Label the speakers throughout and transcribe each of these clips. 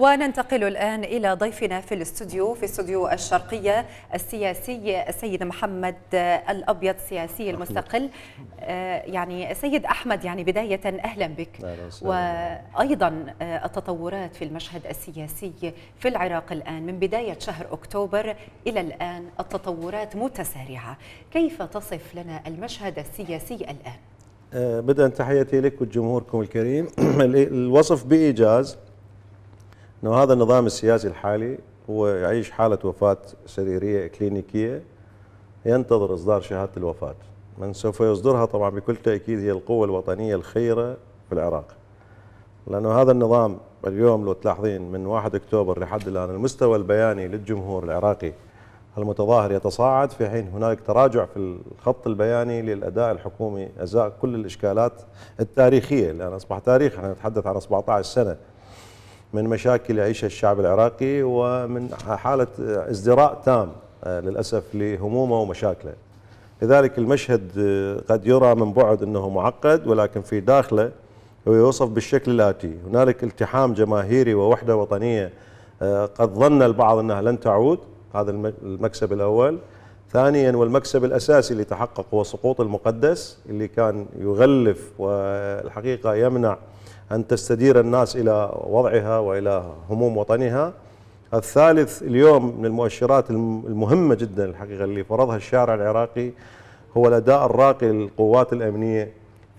Speaker 1: وننتقل الآن إلى ضيفنا في الاستوديو في استوديو الشرقية السياسي السيد محمد الأبيض السياسي المستقل آه، يعني سيد أحمد يعني بداية أهلا بك وأيضا آه، التطورات في المشهد السياسي في العراق الآن من بداية شهر أكتوبر إلى الآن التطورات متسارعة كيف تصف لنا المشهد السياسي الآن؟
Speaker 2: آه، بدأ تحياتي لك والجمهوركم الكريم الوصف بإيجاز انه هذا النظام السياسي الحالي هو يعيش حاله وفاه سريريه كلينيكيه ينتظر اصدار شهاده الوفاه من سوف يصدرها طبعا بكل تاكيد هي القوه الوطنيه الخيره في العراق لانه هذا النظام اليوم لو تلاحظين من 1 اكتوبر لحد الان المستوى البياني للجمهور العراقي المتظاهر يتصاعد في حين هناك تراجع في الخط البياني للاداء الحكومي ازاء كل الاشكالات التاريخيه لان اصبح تاريخ احنا نتحدث عن 17 سنه من مشاكل يعيشها الشعب العراقي ومن حالة ازدراء تام آه، للأسف لهمومه ومشاكله لذلك المشهد آه، قد يرى من بعد أنه معقد ولكن في داخله هو يوصف بالشكل الآتي هنالك التحام جماهيري ووحدة وطنية آه، قد ظن البعض أنها لن تعود هذا المكسب الأول ثانيا والمكسب الأساسي اللي تحقق هو سقوط المقدس اللي كان يغلف والحقيقة يمنع أن تستدير الناس إلى وضعها وإلى هموم وطنها الثالث اليوم من المؤشرات المهمة جدا الحقيقة اللي فرضها الشارع العراقي هو الأداء الراقي للقوات الأمنية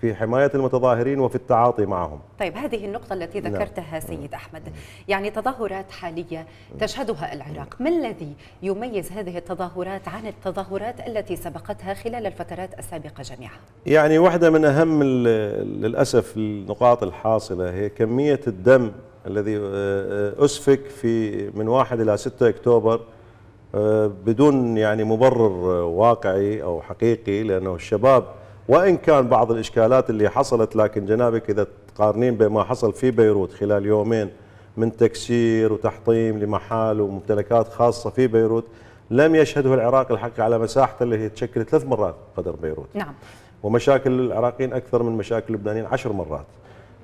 Speaker 2: في حماية المتظاهرين وفي التعاطي معهم
Speaker 1: طيب هذه النقطة التي نعم. ذكرتها نعم. سيد أحمد يعني تظاهرات حالية تشهدها العراق ما الذي يميز هذه التظاهرات عن التظاهرات التي سبقتها خلال الفترات السابقة جميعها
Speaker 2: يعني واحدة من أهم للأسف النقاط الحاصلة هي كمية الدم الذي آه، آه، أسفك في من 1 إلى 6 أكتوبر آه، بدون يعني مبرر واقعي أو حقيقي لأنه الشباب وإن كان بعض الإشكالات اللي حصلت لكن جنابك إذا تقارنين بما حصل في بيروت خلال يومين من تكسير وتحطيم لمحال وممتلكات خاصة في بيروت لم يشهده العراق الحق على مساحته اللي هي تشكل ثلاث مرات قدر بيروت نعم ومشاكل العراقيين أكثر من مشاكل اللبنانيين عشر مرات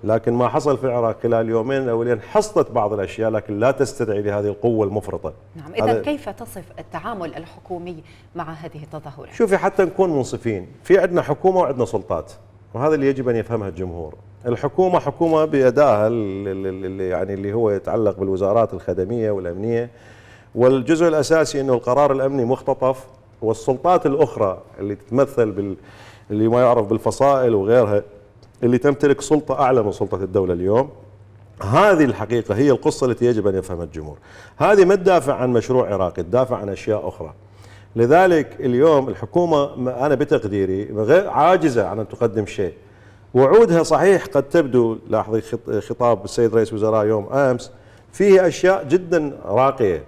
Speaker 2: لكن ما حصل في العراق خلال يومين الاولين حصلت بعض الاشياء لكن لا تستدعي لهذه القوه المفرطه. نعم، اذا كيف
Speaker 1: تصف التعامل الحكومي مع هذه التظاهرات؟ شوفي
Speaker 2: حتى نكون منصفين، في عندنا حكومه وعندنا سلطات، وهذا اللي يجب ان يفهمها الجمهور. الحكومه حكومه بادائها اللي يعني اللي هو يتعلق بالوزارات الخدميه والامنيه والجزء الاساسي انه القرار الامني مختطف والسلطات الاخرى اللي تتمثل بال اللي ما يعرف بالفصائل وغيرها اللي تمتلك سلطة أعلى من سلطة الدولة اليوم هذه الحقيقة هي القصة التي يجب أن يفهمها الجمهور هذه ما تدافع عن مشروع عراقي تدافع عن أشياء أخرى لذلك اليوم الحكومة أنا بتقديري غير عاجزة عن أن تقدم شيء وعودها صحيح قد تبدو لاحظي خطاب السيد رئيس وزراء يوم أمس فيه أشياء جدا راقية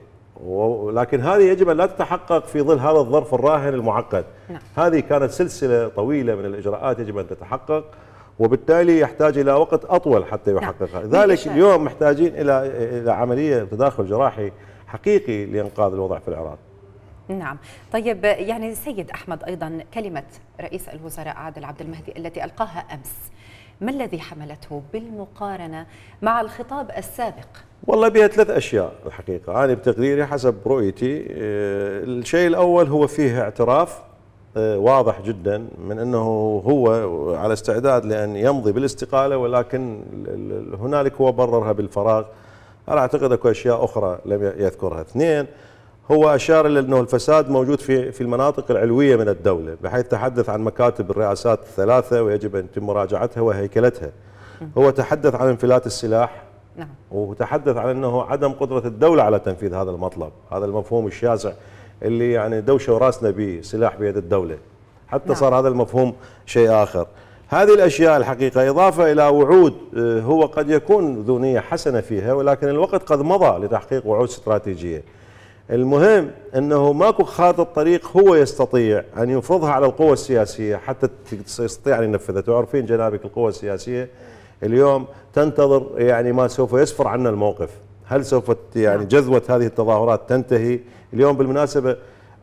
Speaker 2: ولكن هذه يجب ان لا تتحقق في ظل هذا الظرف الراهن المعقد. نعم. هذه كانت سلسله طويله من الاجراءات يجب ان تتحقق وبالتالي يحتاج الى وقت اطول حتى نعم. يحققها لذلك اليوم محتاجين الى الى عمليه تداخل جراحي حقيقي لانقاذ الوضع في العراق
Speaker 1: نعم طيب يعني سيد احمد ايضا كلمه رئيس الوزراء عادل عبد المهدي التي القاها امس ما الذي حملته بالمقارنه مع الخطاب السابق والله بها
Speaker 2: ثلاث اشياء الحقيقه انا يعني بتقديري حسب رؤيتي آه، الشيء الاول هو فيه اعتراف آه، واضح جدا من انه هو على استعداد لان يمضي بالاستقاله ولكن هنالك هو بررها بالفراغ انا اعتقد اكو اشياء اخرى لم يذكرها اثنين هو اشار الى انه الفساد موجود في في المناطق العلويه من الدوله بحيث تحدث عن مكاتب الرئاسات الثلاثه ويجب ان يتم مراجعتها وهيكلتها هو تحدث عن انفلات السلاح نعم وتحدث عن انه عدم قدره الدوله على تنفيذ هذا المطلب هذا المفهوم الشاسع اللي يعني دوشوا راسنا بسلاح بيد الدوله حتى نعم. صار هذا المفهوم شيء اخر هذه الاشياء الحقيقه اضافه الى وعود آه، هو قد يكون ذو نيه حسنه فيها ولكن الوقت قد مضى لتحقيق وعود استراتيجيه المهم انه ماكو خارطه طريق هو يستطيع ان يفرضها على القوى السياسيه حتى يستطيع ان ينفذها، تعرفين جنابك القوى السياسيه اليوم تنتظر يعني ما سوف يسفر عنا الموقف، هل سوف يعني نعم. جذوه هذه التظاهرات تنتهي اليوم بالمناسبه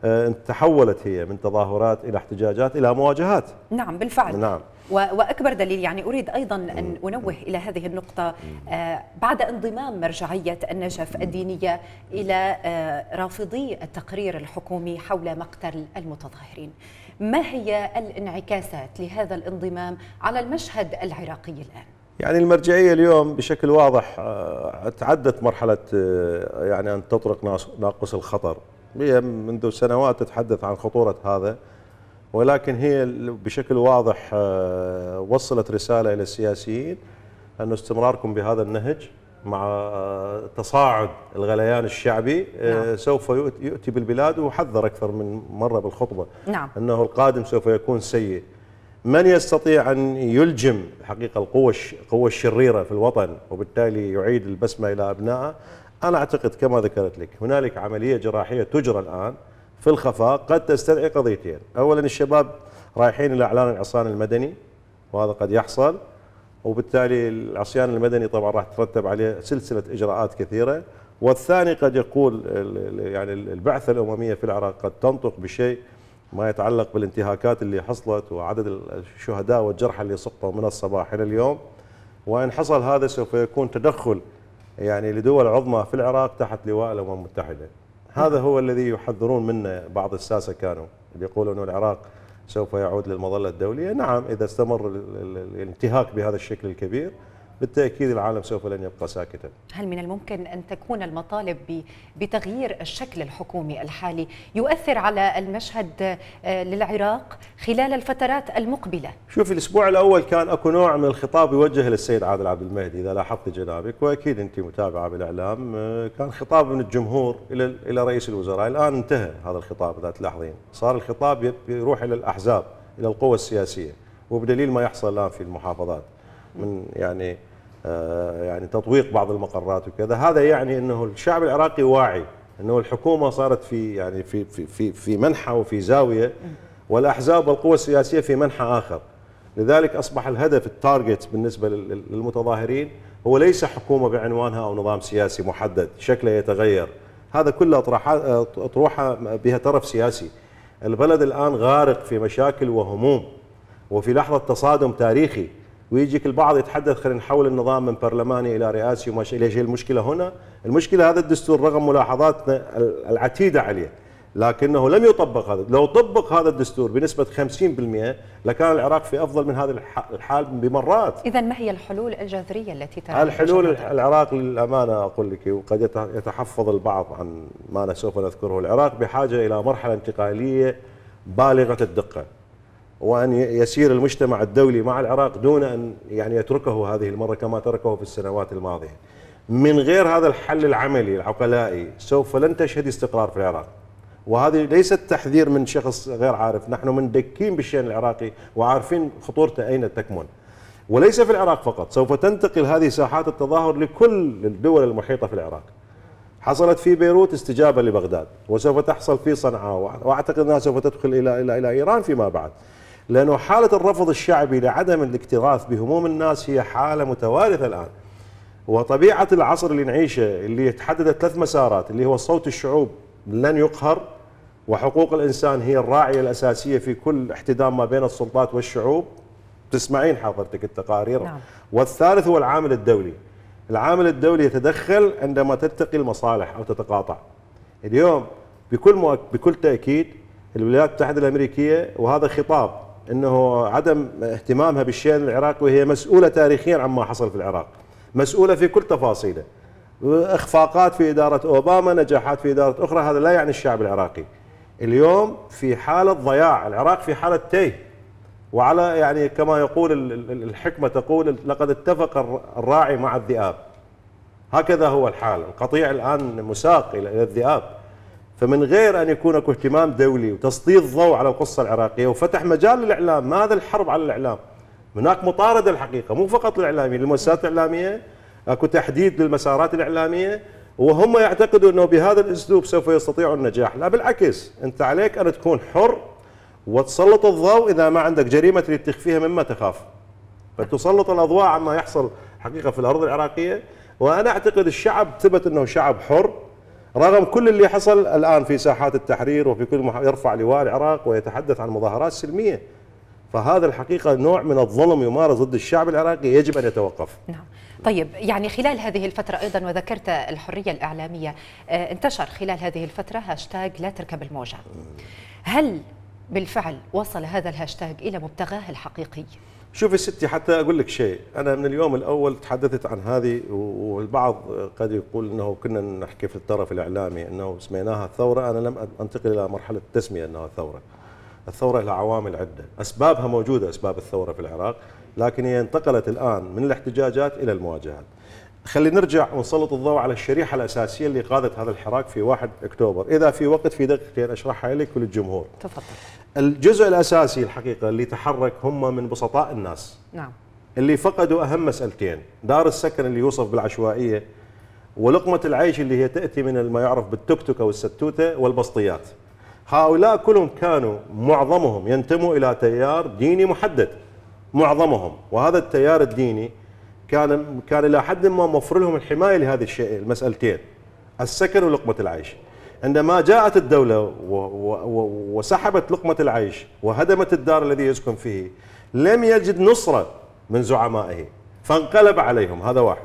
Speaker 2: آه، تحولت هي من تظاهرات الى احتجاجات الى مواجهات
Speaker 1: نعم بالفعل نعم واكبر دليل يعني اريد ايضا ان انوه الى هذه النقطه آه، بعد انضمام مرجعيه النجف الدينيه الى آه، رافضي التقرير الحكومي حول مقتل المتظاهرين ما هي الانعكاسات لهذا الانضمام على المشهد العراقي الان
Speaker 2: يعني المرجعية اليوم بشكل واضح آه، تعدت مرحلة آه، يعني أن تطرق ناقص الخطر هي منذ سنوات تتحدث عن خطورة هذا ولكن هي بشكل واضح آه، وصلت رسالة إلى السياسيين أن استمراركم بهذا النهج مع تصاعد الغليان الشعبي نعم. سوف يؤتي بالبلاد وحذر أكثر من مرة بالخطبة نعم. أنه القادم سوف يكون سيء من يستطيع أن يلجم حقيقة القوة القوة الشريرة في الوطن وبالتالي يعيد البسمة إلى أبنائه أنا أعتقد كما ذكرت لك هنالك عملية جراحية تجرى الآن في الخفاء قد تستدعي قضيتين أولا الشباب رايحين إلى إعلان العصيان المدني وهذا قد يحصل وبالتالي العصيان المدني طبعا راح ترتب عليه سلسلة إجراءات كثيرة والثاني قد يقول يعني البعثة الأممية في العراق قد تنطق بشيء ما يتعلق بالانتهاكات اللي حصلت وعدد الشهداء والجرحى اللي سقطوا من الصباح إلى اليوم وإن حصل هذا سوف يكون تدخل يعني لدول عظمى في العراق تحت لواء الأمم المتحدة هذا هو الذي يحذرون منه بعض الساسة كانوا اللي أن العراق سوف يعود للمظلة الدولية نعم إذا استمر الانتهاك بهذا الشكل الكبير بالتاكيد العالم سوف لن يبقى ساكتا.
Speaker 1: هل من الممكن ان تكون المطالب بتغيير الشكل الحكومي الحالي يؤثر على المشهد آه، للعراق خلال الفترات المقبله؟
Speaker 2: شوف الاسبوع الاول كان اكو نوع من الخطاب يوجه للسيد عادل عبد المهدي اذا لاحظت جنابك واكيد انت متابعه بالاعلام آه، كان خطاب من الجمهور الى الى رئيس الوزراء، الان انتهى هذا الخطاب اذا تلاحظين، صار الخطاب يروح الى الاحزاب الى القوى السياسيه وبدليل ما يحصل الان في المحافظات من يعني آه، يعني تطويق بعض المقرات وكذا هذا يعني انه الشعب العراقي واعي انه الحكومه صارت في يعني في في في, في منحى وفي زاويه والاحزاب والقوى السياسيه في منحى اخر لذلك اصبح الهدف التارجت بالنسبه للمتظاهرين هو ليس حكومه بعنوانها او نظام سياسي محدد شكله يتغير هذا كله اطروحه بها طرف سياسي البلد الان غارق في مشاكل وهموم وفي لحظه تصادم تاريخي ويجيك البعض يتحدث خلينا نحول النظام من برلماني الى رئاسي وما ليش هي المشكله هنا؟ المشكله هذا الدستور رغم ملاحظاتنا العتيده عليه لكنه لم يطبق هذا، لو طبق هذا الدستور بنسبه 50% لكان العراق في افضل من هذا الحال بمرات.
Speaker 1: اذا ما هي الحلول الجذريه التي ترى الحلول
Speaker 2: العراق للامانه اقول لك وقد يتحفظ البعض عن ما سوف نذكره، العراق بحاجه الى مرحله انتقاليه بالغه الدقه. وأن يسير المجتمع الدولي مع العراق دون أن يعني يتركه هذه المرة كما تركه في السنوات الماضية من غير هذا الحل العملي العقلائي سوف لن تشهد استقرار في العراق وهذه ليست تحذير من شخص غير عارف نحن مندكين بالشأن العراقي وعارفين خطورته أين تكمن وليس في العراق فقط سوف تنتقل هذه ساحات التظاهر لكل الدول المحيطة في العراق حصلت في بيروت استجابة لبغداد وسوف تحصل في صنعاء وأعتقد أنها سوف تدخل إلى إلى إلى إيران فيما بعد لأنه حالة الرفض الشعبي لعدم الاكتراث بهموم الناس هي حالة متوارثة الآن وطبيعة العصر اللي نعيشه اللي تحددت ثلاث مسارات اللي هو صوت الشعوب لن يقهر وحقوق الإنسان هي الراعية الأساسية في كل احتدام ما بين السلطات والشعوب تسمعين حضرتك التقارير نعم. والثالث هو العامل الدولي العامل الدولي يتدخل عندما تتقي المصالح أو تتقاطع اليوم بكل, مؤك... بكل تأكيد الولايات المتحدة الأمريكية وهذا خطاب انه عدم اهتمامها بالشان العراقي وهي مسؤوله تاريخيا عما حصل في العراق مسؤوله في كل تفاصيله اخفاقات في اداره اوباما نجاحات في اداره اخرى هذا لا يعني الشعب العراقي اليوم في حاله ضياع العراق في حاله تيه وعلى يعني كما يقول الحكمه تقول لقد اتفق الراعي مع الذئاب هكذا هو الحال القطيع الان مساق الى الذئاب فمن غير أن يكون اكو اهتمام دولي وتسليط ضوء على القصة العراقية وفتح مجال للإعلام هذا الحرب على الإعلام هناك مطاردة الحقيقة مو فقط للإعلاميين للمؤسسات الإعلامية اكو تحديد للمسارات الإعلامية وهم يعتقدوا أنه بهذا الأسلوب سوف يستطيعوا النجاح لا بالعكس أنت عليك أن تكون حر وتسلط الضوء إذا ما عندك جريمة تريد تخفيها مما تخاف فتسلط الأضواء عما يحصل حقيقة في الأرض العراقية وأنا أعتقد الشعب ثبت أنه شعب حر رغم كل اللي حصل الآن في ساحات التحرير وفي كل محا... يرفع لواء العراق ويتحدث عن مظاهرات سلمية فهذا الحقيقة نوع من الظلم يمارس ضد الشعب العراقي يجب أن يتوقف نعم
Speaker 1: طيب يعني خلال هذه الفترة أيضا وذكرت الحرية الإعلامية آه، انتشر خلال هذه الفترة هاشتاج لا تركب الموجة هل بالفعل وصل هذا الهاشتاج إلى مبتغاه الحقيقي؟
Speaker 2: شوفي ستي حتى اقول لك شيء انا من اليوم الاول تحدثت عن هذه والبعض قد يقول انه كنا نحكي في الطرف الاعلامي انه سميناها ثوره انا لم انتقل الى مرحله التسميه انها ثوره الثوره لها عوامل عده اسبابها موجوده اسباب الثوره في العراق لكن هي انتقلت الان من الاحتجاجات الى المواجهات خلينا نرجع ونسلط الضوء على الشريحه الاساسيه اللي قادت هذا الحراك في 1 اكتوبر اذا في وقت في دقيقتين اشرحها لك وللجمهور تفضل الجزء الاساسي الحقيقه اللي تحرك هم من بسطاء الناس نعم اللي فقدوا اهم مسالتين دار السكن اللي يوصف بالعشوائيه ولقمه العيش اللي هي تاتي من ما يعرف بالتكتك او الستوته والبسطيات هؤلاء كلهم كانوا معظمهم ينتموا الى تيار ديني محدد معظمهم وهذا التيار الديني كان كان الى حد ما موفر لهم الحمايه لهذه الشيء المسالتين السكن ولقمه العيش عندما جاءت الدولة وسحبت لقمة العيش وهدمت الدار الذي يسكن فيه لم يجد نصرة من زعمائه فانقلب عليهم هذا واحد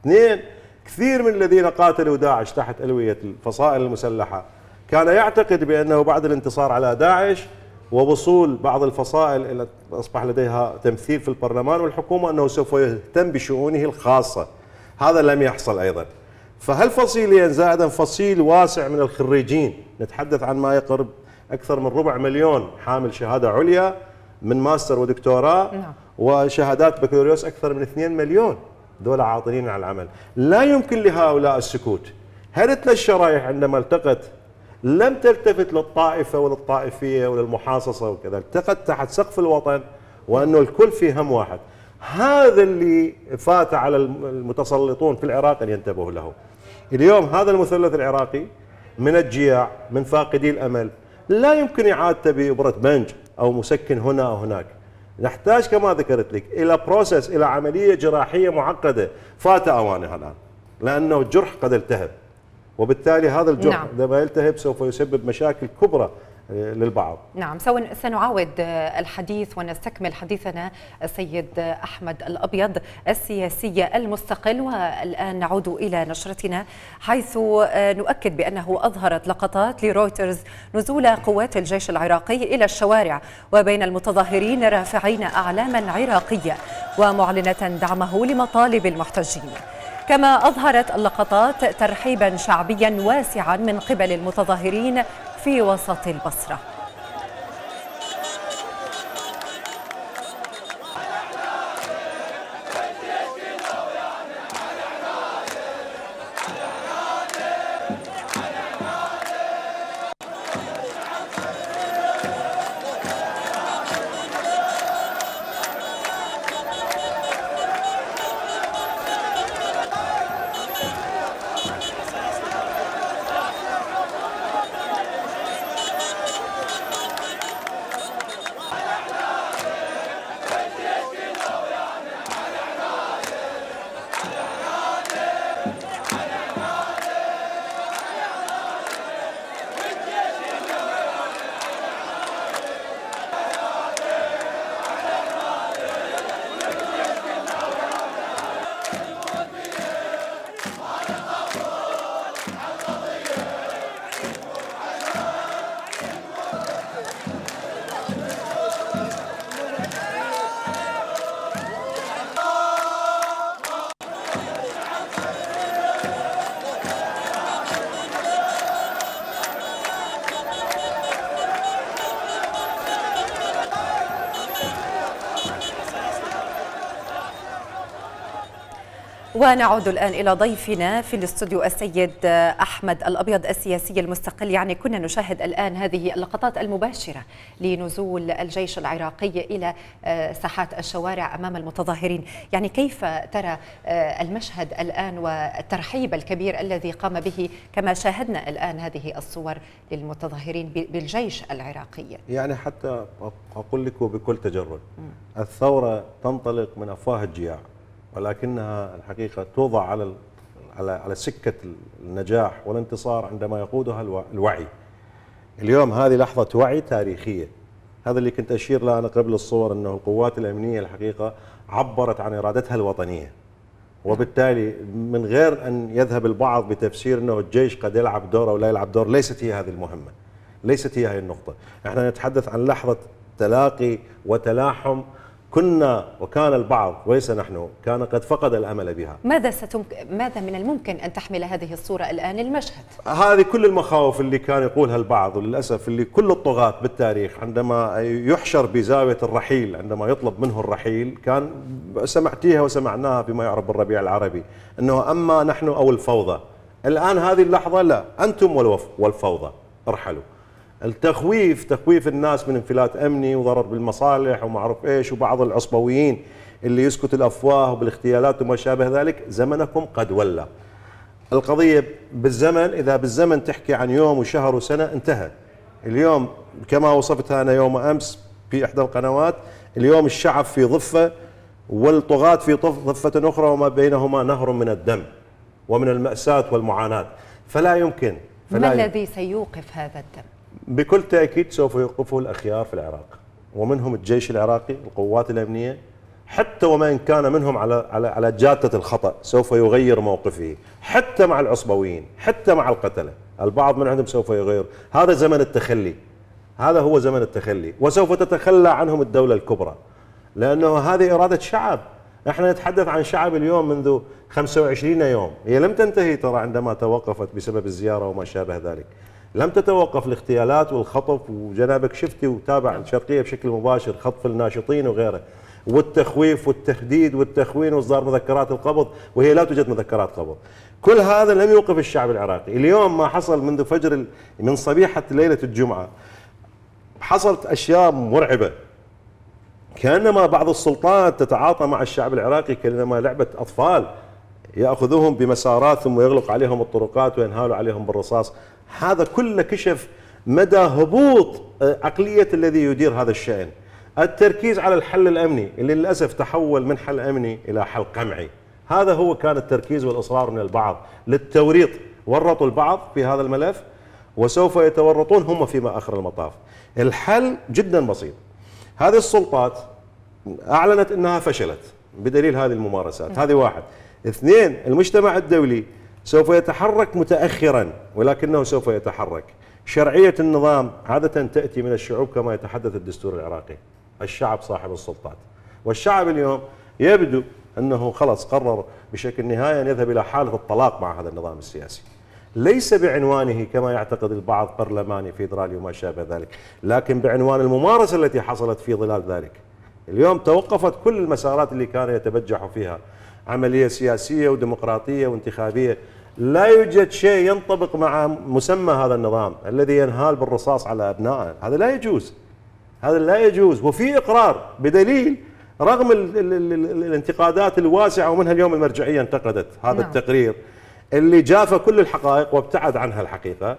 Speaker 2: اثنين كثير من الذين قاتلوا داعش تحت ألوية الفصائل المسلحة كان يعتقد بأنه بعد الانتصار على داعش ووصول بعض الفصائل إلى أصبح لديها تمثيل في البرلمان والحكومة أنه سوف يهتم بشؤونه الخاصة هذا لم يحصل أيضا فهل فصيلين زائدا فصيل واسع من الخريجين نتحدث عن ما يقرب اكثر من ربع مليون حامل شهاده عليا من ماستر ودكتوراه نعم. وشهادات بكالوريوس اكثر من 2 مليون دول عاطلين عن العمل لا يمكن لهؤلاء السكوت هل الشرايح عندما التقت لم تلتفت للطائفة وللطائفية وللمحاصصة وكذا التقت تحت سقف الوطن وأنه الكل في هم واحد هذا اللي فات على المتسلطون في العراق ان ينتبهوا له اليوم هذا المثلث العراقي من الجياع من فاقدي الامل لا يمكن اعادته بابره بنج او مسكن هنا او هناك نحتاج كما ذكرت لك الى بروسس الى عمليه جراحيه معقده فات اوانها الان لانه الجرح قد التهب وبالتالي هذا الجرح نعم. عندما يلتهب سوف يسبب مشاكل كبرى للبعض
Speaker 1: نعم سنعاود الحديث ونستكمل حديثنا السيد أحمد الأبيض السياسي المستقل والآن نعود إلى نشرتنا حيث نؤكد بأنه أظهرت لقطات لرويترز نزول قوات الجيش العراقي إلى الشوارع وبين المتظاهرين رافعين أعلاما عراقية ومعلنة دعمه لمطالب المحتجين كما أظهرت اللقطات ترحيبا شعبيا واسعا من قبل المتظاهرين في وسط البصرة ونعود الآن إلى ضيفنا في الاستوديو السيد أحمد الأبيض السياسي المستقل يعني كنا نشاهد الآن هذه اللقطات المباشرة لنزول الجيش العراقي إلى آه، ساحات الشوارع أمام المتظاهرين يعني كيف ترى آه، المشهد الآن والترحيب الكبير الذي قام به كما شاهدنا الآن هذه الصور للمتظاهرين بالجيش العراقي
Speaker 2: يعني حتى أقول لك وبكل تجرد الثورة تنطلق من أفواه الجياع ولكنها الحقيقه توضع على على على سكه النجاح والانتصار عندما يقودها الوعي. اليوم هذه لحظه وعي تاريخيه. هذا اللي كنت اشير له انا قبل الصور انه القوات الامنيه الحقيقه عبرت عن ارادتها الوطنيه. وبالتالي من غير ان يذهب البعض بتفسير انه الجيش قد يلعب دور او لا يلعب دور، ليست هي هذه المهمه. ليست هي هذه النقطه، احنا نتحدث عن لحظه تلاقي وتلاحم كنا وكان البعض وليس نحن كان قد فقد الامل بها
Speaker 1: ماذا ستمك... ماذا من الممكن ان تحمل هذه الصوره الان المشهد
Speaker 2: هذه كل المخاوف اللي كان يقولها البعض وللاسف اللي كل الطغاة بالتاريخ عندما يحشر بزاويه الرحيل عندما يطلب منه الرحيل كان سمعتيها وسمعناها بما يعرف بالربيع العربي انه اما نحن او الفوضى الان هذه اللحظه لا انتم والفوضى ارحلوا التخويف تخويف الناس من انفلات امني وضرر بالمصالح وما اعرف ايش وبعض العصبويين اللي يسكت الافواه وبالاغتيالات وما شابه ذلك زمنكم قد ولى. القضيه بالزمن اذا بالزمن تحكي عن يوم وشهر وسنه انتهى. اليوم كما وصفتها انا يوم امس في احدى القنوات اليوم الشعب في ضفه والطغاة في ضفة أخرى وما بينهما نهر من الدم ومن المأساة والمعاناة فلا يمكن فلا ما الذي
Speaker 1: سيوقف هذا الدم؟
Speaker 2: بكل تاكيد سوف يوقفه الاخيار في العراق ومنهم الجيش العراقي القوات الامنيه حتى وما ان كان منهم على على على جاده الخطا سوف يغير موقفه حتى مع العصبويين حتى مع القتله البعض من عندهم سوف يغير هذا زمن التخلي هذا هو زمن التخلي وسوف تتخلى عنهم الدوله الكبرى لانه هذه اراده شعب احنا نتحدث عن شعب اليوم منذ 25 يوم هي لم تنتهي ترى عندما توقفت بسبب الزياره وما شابه ذلك لم تتوقف الاغتيالات والخطف وجنابك شفتي وتابع الشرقيه نعم. بشكل مباشر خطف الناشطين وغيره والتخويف والتهديد والتخوين واصدار مذكرات القبض وهي لا توجد مذكرات قبض كل هذا لم يوقف الشعب العراقي اليوم ما حصل منذ فجر من صبيحه ليله الجمعه حصلت اشياء مرعبه كانما بعض السلطات تتعاطى مع الشعب العراقي كانما لعبه اطفال ياخذوهم بمسارات ثم يغلق عليهم الطرقات وينهالوا عليهم بالرصاص هذا كله كشف مدى هبوط آه، عقلية الذي يدير هذا الشأن التركيز على الحل الأمني اللي للأسف تحول من حل أمني إلى حل قمعي هذا هو كان التركيز والإصرار من البعض للتوريط ورطوا البعض في هذا الملف وسوف يتورطون هم فيما آخر المطاف الحل جدا بسيط هذه السلطات أعلنت أنها فشلت بدليل هذه الممارسات هذه واحد اثنين المجتمع الدولي سوف يتحرك متأخرا ولكنه سوف يتحرك شرعية النظام عادة تأتي من الشعوب كما يتحدث الدستور العراقي الشعب صاحب السلطات والشعب اليوم يبدو أنه خلص قرر بشكل نهائي أن يذهب إلى حالة الطلاق مع هذا النظام السياسي ليس بعنوانه كما يعتقد البعض برلماني فيدرالي وما شابه ذلك لكن بعنوان الممارسة التي حصلت في ظلال ذلك اليوم توقفت كل المسارات اللي كان يتبجح فيها عمليه سياسيه وديمقراطيه وانتخابيه لا يوجد شيء ينطبق مع مسمى هذا النظام الذي ينهال بالرصاص على ابنائه هذا لا يجوز هذا لا يجوز وفي اقرار بدليل رغم الـ الـ الـ الانتقادات الواسعه ومنها اليوم المرجعيه انتقدت هذا نعم. التقرير اللي جاف كل الحقائق وابتعد عنها الحقيقه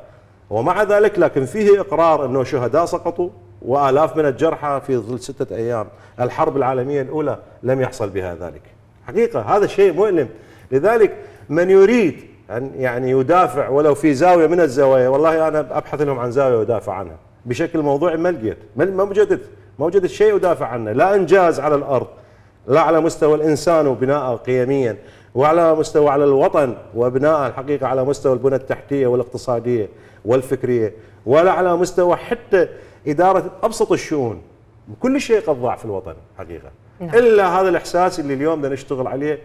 Speaker 2: ومع ذلك لكن فيه اقرار انه شهداء سقطوا والاف من الجرحى في ظل سته ايام الحرب العالميه الاولى لم يحصل بها ذلك حقيقة هذا شيء مؤلم لذلك من يريد أن يعني يدافع ولو في زاوية من الزوايا والله أنا أبحث لهم عن زاوية وأدافع عنها بشكل موضوعي ما لقيت ما وجدت ما وجدت شيء أدافع عنه لا إنجاز على الأرض لا على مستوى الإنسان وبناءه قيميا وعلى مستوى على الوطن وبناءه الحقيقة على مستوى البنى التحتية والاقتصادية والفكرية ولا على مستوى حتى إدارة أبسط الشؤون كل شيء قد ضاع في الوطن حقيقه نعم. الا هذا الاحساس اللي اليوم بدنا نشتغل عليه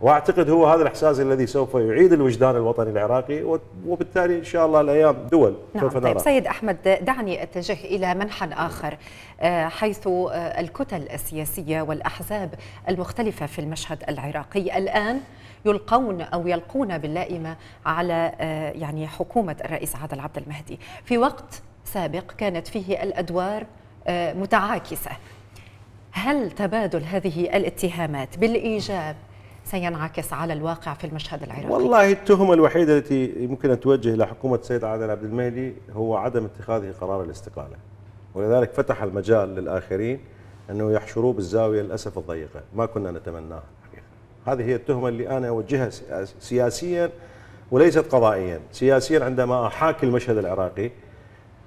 Speaker 2: واعتقد هو هذا الاحساس الذي سوف يعيد الوجدان الوطني العراقي وبالتالي ان شاء الله الايام دول نعم سوف طيب، نرى. طيب سيد
Speaker 1: احمد دعني اتجه الى منحى اخر آه، حيث آه، الكتل السياسيه والاحزاب المختلفه في المشهد العراقي الان يلقون او يلقون باللائمه على آه، يعني حكومه الرئيس عادل عبد المهدي في وقت سابق كانت فيه الادوار آه، متعاكسه هل تبادل هذه الاتهامات بالايجاب سينعكس على الواقع في المشهد العراقي؟
Speaker 2: والله التهمة الوحيدة التي يمكن أن توجه إلى حكومة السيد عادل عبد المهدي هو عدم اتخاذه قرار الاستقالة ولذلك فتح المجال للآخرين أنه يحشروه بالزاوية للأسف الضيقة ما كنا نتمناها هذه هي التهمة اللي أنا أوجهها سياسيا وليست قضائيا سياسيا عندما أحاكي المشهد العراقي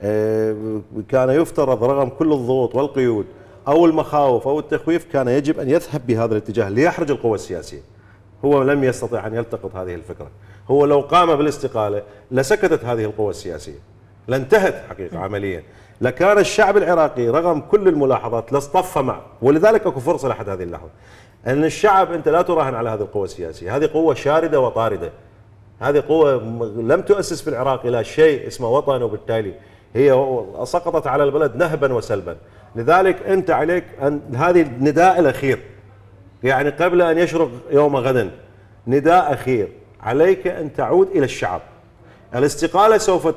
Speaker 2: آه، كان يفترض رغم كل الضغوط والقيود أو المخاوف أو التخويف كان يجب أن يذهب بهذا الاتجاه ليحرج القوى السياسية هو لم يستطع أن يلتقط هذه الفكرة هو لو قام بالاستقالة لسكتت هذه القوى السياسية لانتهت حقيقة عمليا لكان الشعب العراقي رغم كل الملاحظات لاصطف معه ولذلك اكو فرصه لحد هذه اللحظه ان الشعب انت لا تراهن على هذه القوى السياسيه، هذه قوه شارده وطارده. هذه قوه لم تؤسس في العراق الى شيء اسمه وطن وبالتالي هي سقطت على البلد نهبا وسلبا لذلك أنت عليك أن هذه النداء الأخير يعني قبل أن يشرق يوم غد نداء أخير عليك أن تعود إلى الشعب الاستقالة سوف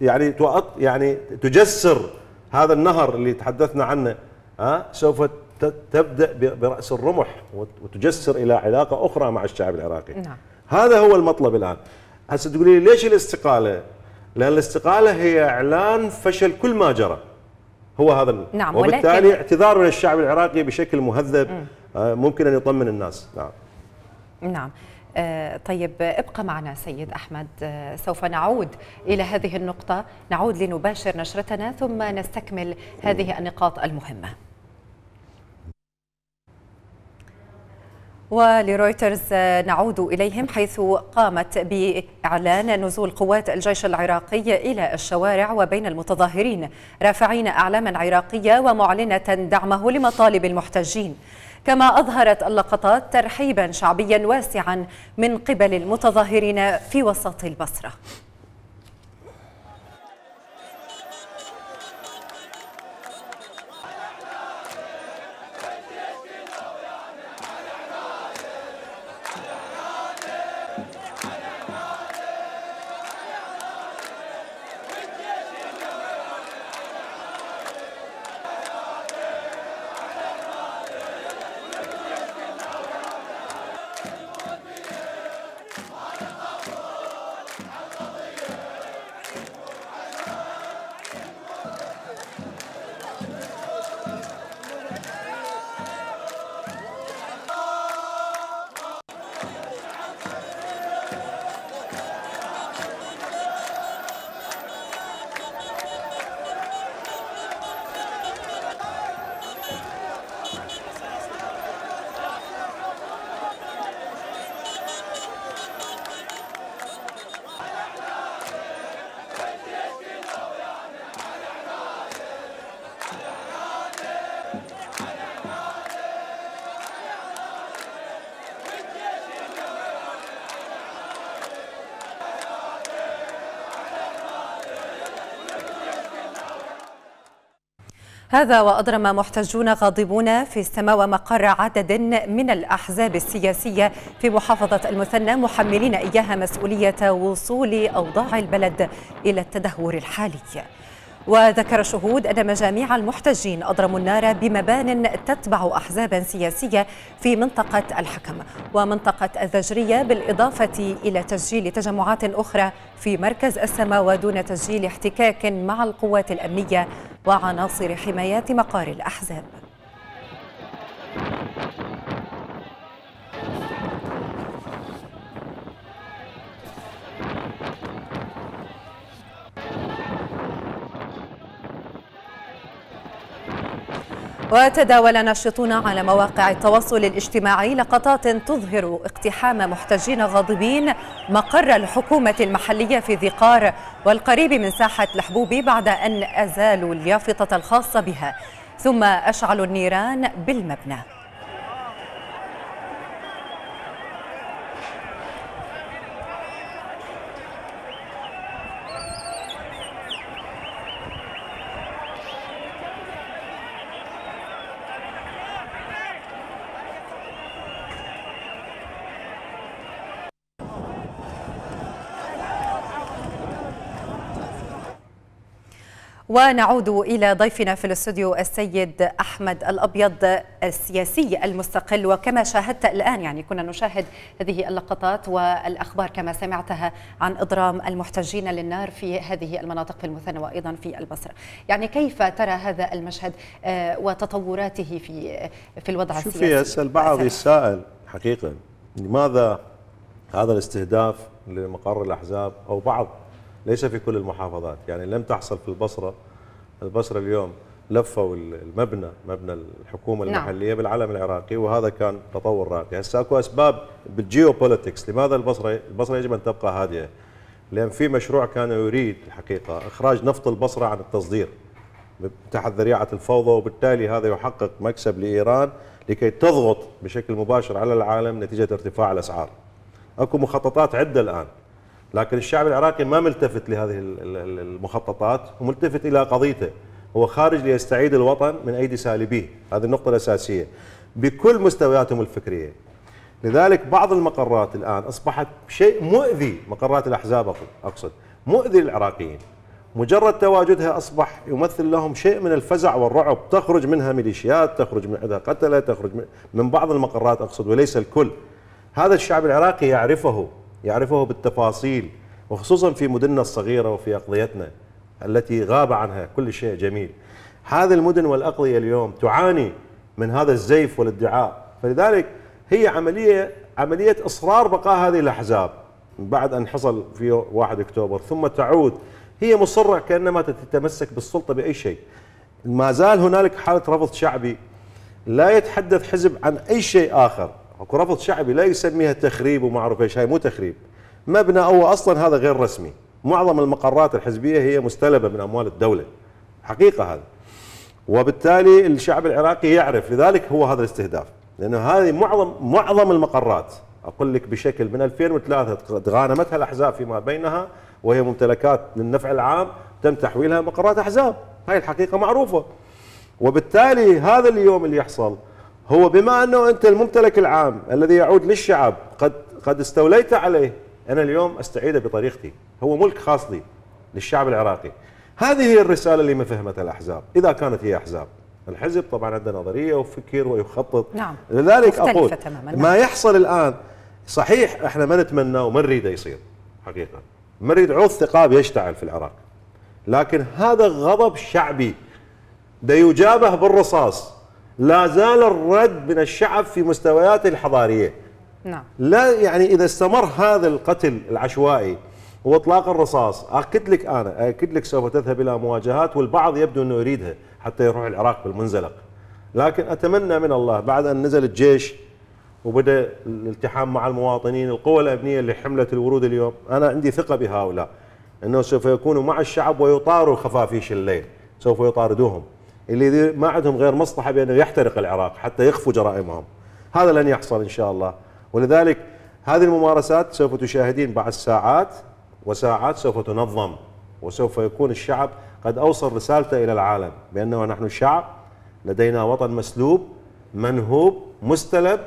Speaker 2: يعني يعني تجسر هذا النهر اللي تحدثنا عنه ها آه، سوف تبدا براس الرمح وتجسر الى علاقه اخرى مع الشعب العراقي نعم. هذا هو المطلب الان هسه تقولي لي ليش الاستقاله لان الاستقاله هي اعلان فشل كل ما جرى هو هذا نعم وبالتالي ولكن... اعتذار من الشعب العراقي بشكل مهذب مم. آه، ممكن ان يطمن الناس نعم
Speaker 1: نعم آه، طيب ابقى معنا سيد احمد آه، سوف نعود الى هذه النقطه نعود لنباشر نشرتنا ثم نستكمل هذه النقاط المهمه ولرويترز آه، نعود إليهم حيث قامت بإعلان نزول قوات الجيش العراقي إلى الشوارع وبين المتظاهرين رافعين أعلاما عراقية ومعلنة دعمه لمطالب المحتجين كما أظهرت اللقطات ترحيبا شعبيا واسعا من قبل المتظاهرين في وسط البصرة هذا وأضرم محتجون غاضبون في استماوى مقر عدد من الأحزاب السياسية في محافظة المثنى محملين إياها مسؤولية وصول أوضاع البلد إلى التدهور الحالي وذكر شهود أن مجاميع المحتجين أضرموا النار بمبان تتبع أحزابا سياسية في منطقة الحكم ومنطقة الذجرية بالإضافة إلى تسجيل تجمعات أخرى في مركز السماوة دون تسجيل احتكاك مع القوات الأمنية وعناصر حمايات مقار الأحزاب وتداول ناشطون على مواقع التواصل الاجتماعي لقطات تظهر اقتحام محتجين غاضبين مقر الحكومة المحلية في ذقار والقريب من ساحة الحبوبي بعد أن أزالوا اليافطة الخاصة بها ثم أشعلوا النيران بالمبنى ونعود إلى ضيفنا في الاستوديو السيد أحمد الأبيض السياسي المستقل وكما شاهدت الآن يعني كنا نشاهد هذه اللقطات والأخبار كما سمعتها عن إضرام المحتجين للنار في هذه المناطق في المثنى وأيضا في البصرة يعني كيف ترى هذا المشهد آه، وتطوراته في آه، في الوضع شوفي السياسي شوفي
Speaker 2: البعض يتساءل حقيقة لماذا هذا الاستهداف لمقر الأحزاب أو بعض ليس في كل المحافظات يعني لم تحصل في البصرة البصرة اليوم لفوا المبنى مبنى الحكومة نعم. المحلية نعم. بالعلم العراقي وهذا كان تطور راقي يعني هسه اكو اسباب بالجيوبوليتكس لماذا البصرة البصرة يجب ان تبقى هادئة لان في مشروع كان يريد الحقيقة اخراج نفط البصرة عن التصدير تحت ذريعة الفوضى وبالتالي هذا يحقق مكسب لإيران لكي تضغط بشكل مباشر على العالم نتيجة ارتفاع الأسعار أكو مخططات عدة الآن لكن الشعب العراقي ما ملتفت لهذه المخططات وملتفت الى قضيته هو خارج ليستعيد الوطن من ايدي سالبيه هذه النقطه الاساسيه بكل مستوياتهم الفكريه لذلك بعض المقرات الان اصبحت شيء مؤذي مقرات الاحزاب اقصد مؤذي للعراقيين مجرد تواجدها اصبح يمثل لهم شيء من الفزع والرعب تخرج منها ميليشيات تخرج من عندها قتله تخرج من بعض المقرات اقصد وليس الكل هذا الشعب العراقي يعرفه يعرفه بالتفاصيل وخصوصا في مدننا الصغيرة وفي أقضيتنا التي غاب عنها كل شيء جميل هذه المدن والأقضية اليوم تعاني من هذا الزيف والادعاء فلذلك هي عملية عملية إصرار بقاء هذه الأحزاب بعد أن حصل في 1 أكتوبر ثم تعود هي مصرة كأنما تتمسك بالسلطة بأي شيء ما زال هنالك حالة رفض شعبي لا يتحدث حزب عن أي شيء آخر اكو رفض شعبي لا يسميها تخريب وما اعرف ايش هاي مو تخريب مبنى هو اصلا هذا غير رسمي معظم المقرات الحزبيه هي مستلبه من اموال الدوله حقيقه هذا وبالتالي الشعب العراقي يعرف لذلك هو هذا الاستهداف لانه هذه معظم معظم المقرات اقول لك بشكل من 2003 تغانمتها الاحزاب فيما بينها وهي ممتلكات للنفع العام تم تحويلها مقرات احزاب هاي الحقيقه معروفه وبالتالي هذا اليوم اللي يحصل هو بما انه انت الممتلك العام الذي يعود للشعب قد قد استوليت عليه انا اليوم استعيده بطريقتي هو ملك خاص لي للشعب العراقي هذه هي الرساله اللي ما فهمتها الاحزاب اذا كانت هي احزاب الحزب طبعا عنده نظريه وفكر ويخطط نعم لذلك اقول تماماً. نعم. ما يحصل الان صحيح احنا ما نتمناه وما نريده يصير حقيقه ما نريد عوض ثقاب يشتعل في العراق لكن هذا غضب شعبي ده يجابه بالرصاص لا زال الرد من الشعب في مستوياته الحضاريه نعم لا يعني اذا استمر هذا القتل العشوائي واطلاق الرصاص اكد لك انا اكد لك سوف تذهب الى مواجهات والبعض يبدو انه يريدها حتى يروح العراق بالمنزلق لكن اتمنى من الله بعد ان نزل الجيش وبدا الالتحام مع المواطنين القوى الامنيه اللي حملت الورود اليوم انا عندي ثقه بهؤلاء انه سوف يكونوا مع الشعب ويطاروا خفافيش الليل سوف يطاردوهم اللي ما عندهم غير مصلحه بانه يحترق العراق حتى يخفوا جرائمهم هذا لن يحصل ان شاء الله ولذلك هذه الممارسات سوف تشاهدين بعد ساعات وساعات سوف تنظم وسوف يكون الشعب قد اوصل رسالته الى العالم بانه نحن شعب لدينا وطن مسلوب منهوب مستلب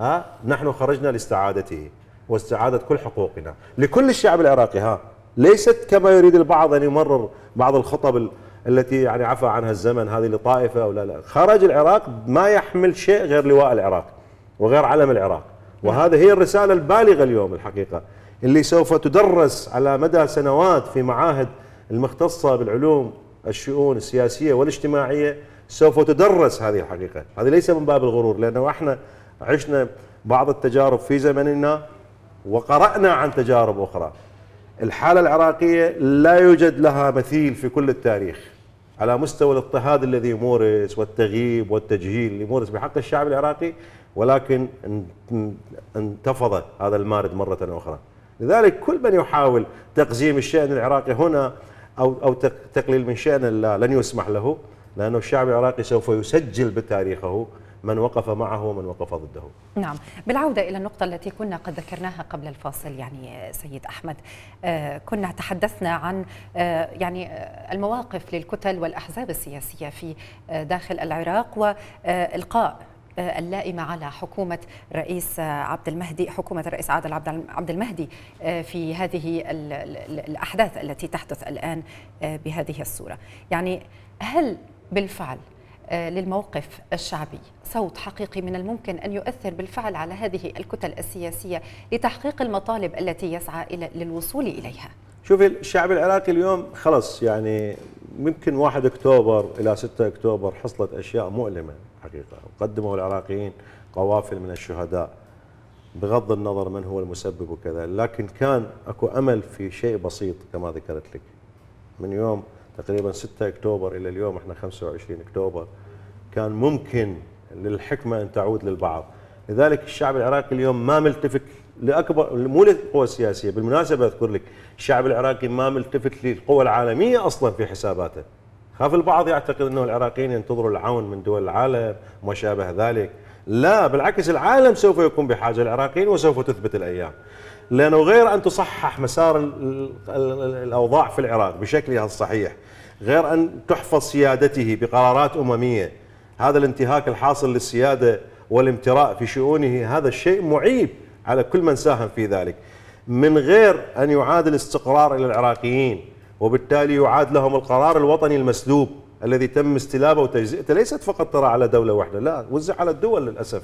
Speaker 2: ها نحن خرجنا لاستعادته واستعاده كل حقوقنا لكل الشعب العراقي ها ليست كما يريد البعض ان يمرر بعض الخطب التي يعني عفى عنها الزمن هذه لطائفة أو لا لا خرج العراق ما يحمل شيء غير لواء العراق وغير علم العراق وهذا هي الرسالة البالغة اليوم الحقيقة اللي سوف تدرس على مدى سنوات في معاهد المختصة بالعلوم الشؤون السياسية والاجتماعية سوف تدرس هذه الحقيقة هذه ليس من باب الغرور لأنه احنا عشنا بعض التجارب في زمننا وقرأنا عن تجارب أخرى الحالة العراقية لا يوجد لها مثيل في كل التاريخ على مستوى الاضطهاد الذي يمورس والتغييب والتجهيل اللي يمورس بحق الشعب العراقي ولكن انتفض هذا المارد مرة أخرى لذلك كل من يحاول تقزيم الشأن العراقي هنا أو, أو تقليل من شأن الله لن يسمح له لأن الشعب العراقي سوف يسجل بتاريخه من وقف معه ومن وقف ضده
Speaker 1: نعم بالعودة إلى النقطة التي كنا قد ذكرناها قبل الفاصل يعني سيد أحمد آه، كنا تحدثنا عن آه، يعني آه، المواقف للكتل والأحزاب السياسية في داخل العراق وإلقاء اللائمة على حكومة رئيس عبد المهدي حكومة الرئيس عادل عبد المهدي في هذه الأحداث التي تحدث الآن بهذه الصورة يعني هل بالفعل آه، للموقف الشعبي صوت حقيقي من الممكن أن يؤثر بالفعل على هذه الكتل السياسية لتحقيق المطالب التي يسعى إلى للوصول إليها
Speaker 2: شوفي الشعب العراقي اليوم خلص يعني ممكن 1 أكتوبر إلى 6 أكتوبر حصلت أشياء مؤلمة حقيقة وقدموا العراقيين قوافل من الشهداء بغض النظر من هو المسبب وكذا لكن كان اكو امل في شيء بسيط كما ذكرت لك من يوم تقريبا 6 اكتوبر الى اليوم احنا 25 اكتوبر كان ممكن للحكمه ان تعود للبعض لذلك الشعب العراقي اليوم ما ملتفت لاكبر مو للقوى السياسيه بالمناسبه اذكر لك الشعب العراقي ما ملتفت للقوى العالميه اصلا في حساباته خاف البعض يعتقد انه العراقيين ينتظروا العون من دول العالم وما شابه ذلك لا بالعكس العالم سوف يكون بحاجه العراقيين وسوف تثبت الايام لأنه غير أن تصحح مسار الأوضاع في العراق بشكلها الصحيح غير أن تحفظ سيادته بقرارات أممية هذا الانتهاك الحاصل للسيادة والامتراء في شؤونه هذا الشيء معيب على كل من ساهم في ذلك من غير أن يعاد الاستقرار إلى العراقيين وبالتالي يعاد لهم القرار الوطني المسلوب الذي تم استلابه وتجزئته ليست فقط ترى على دولة واحدة لا وزع على الدول للأسف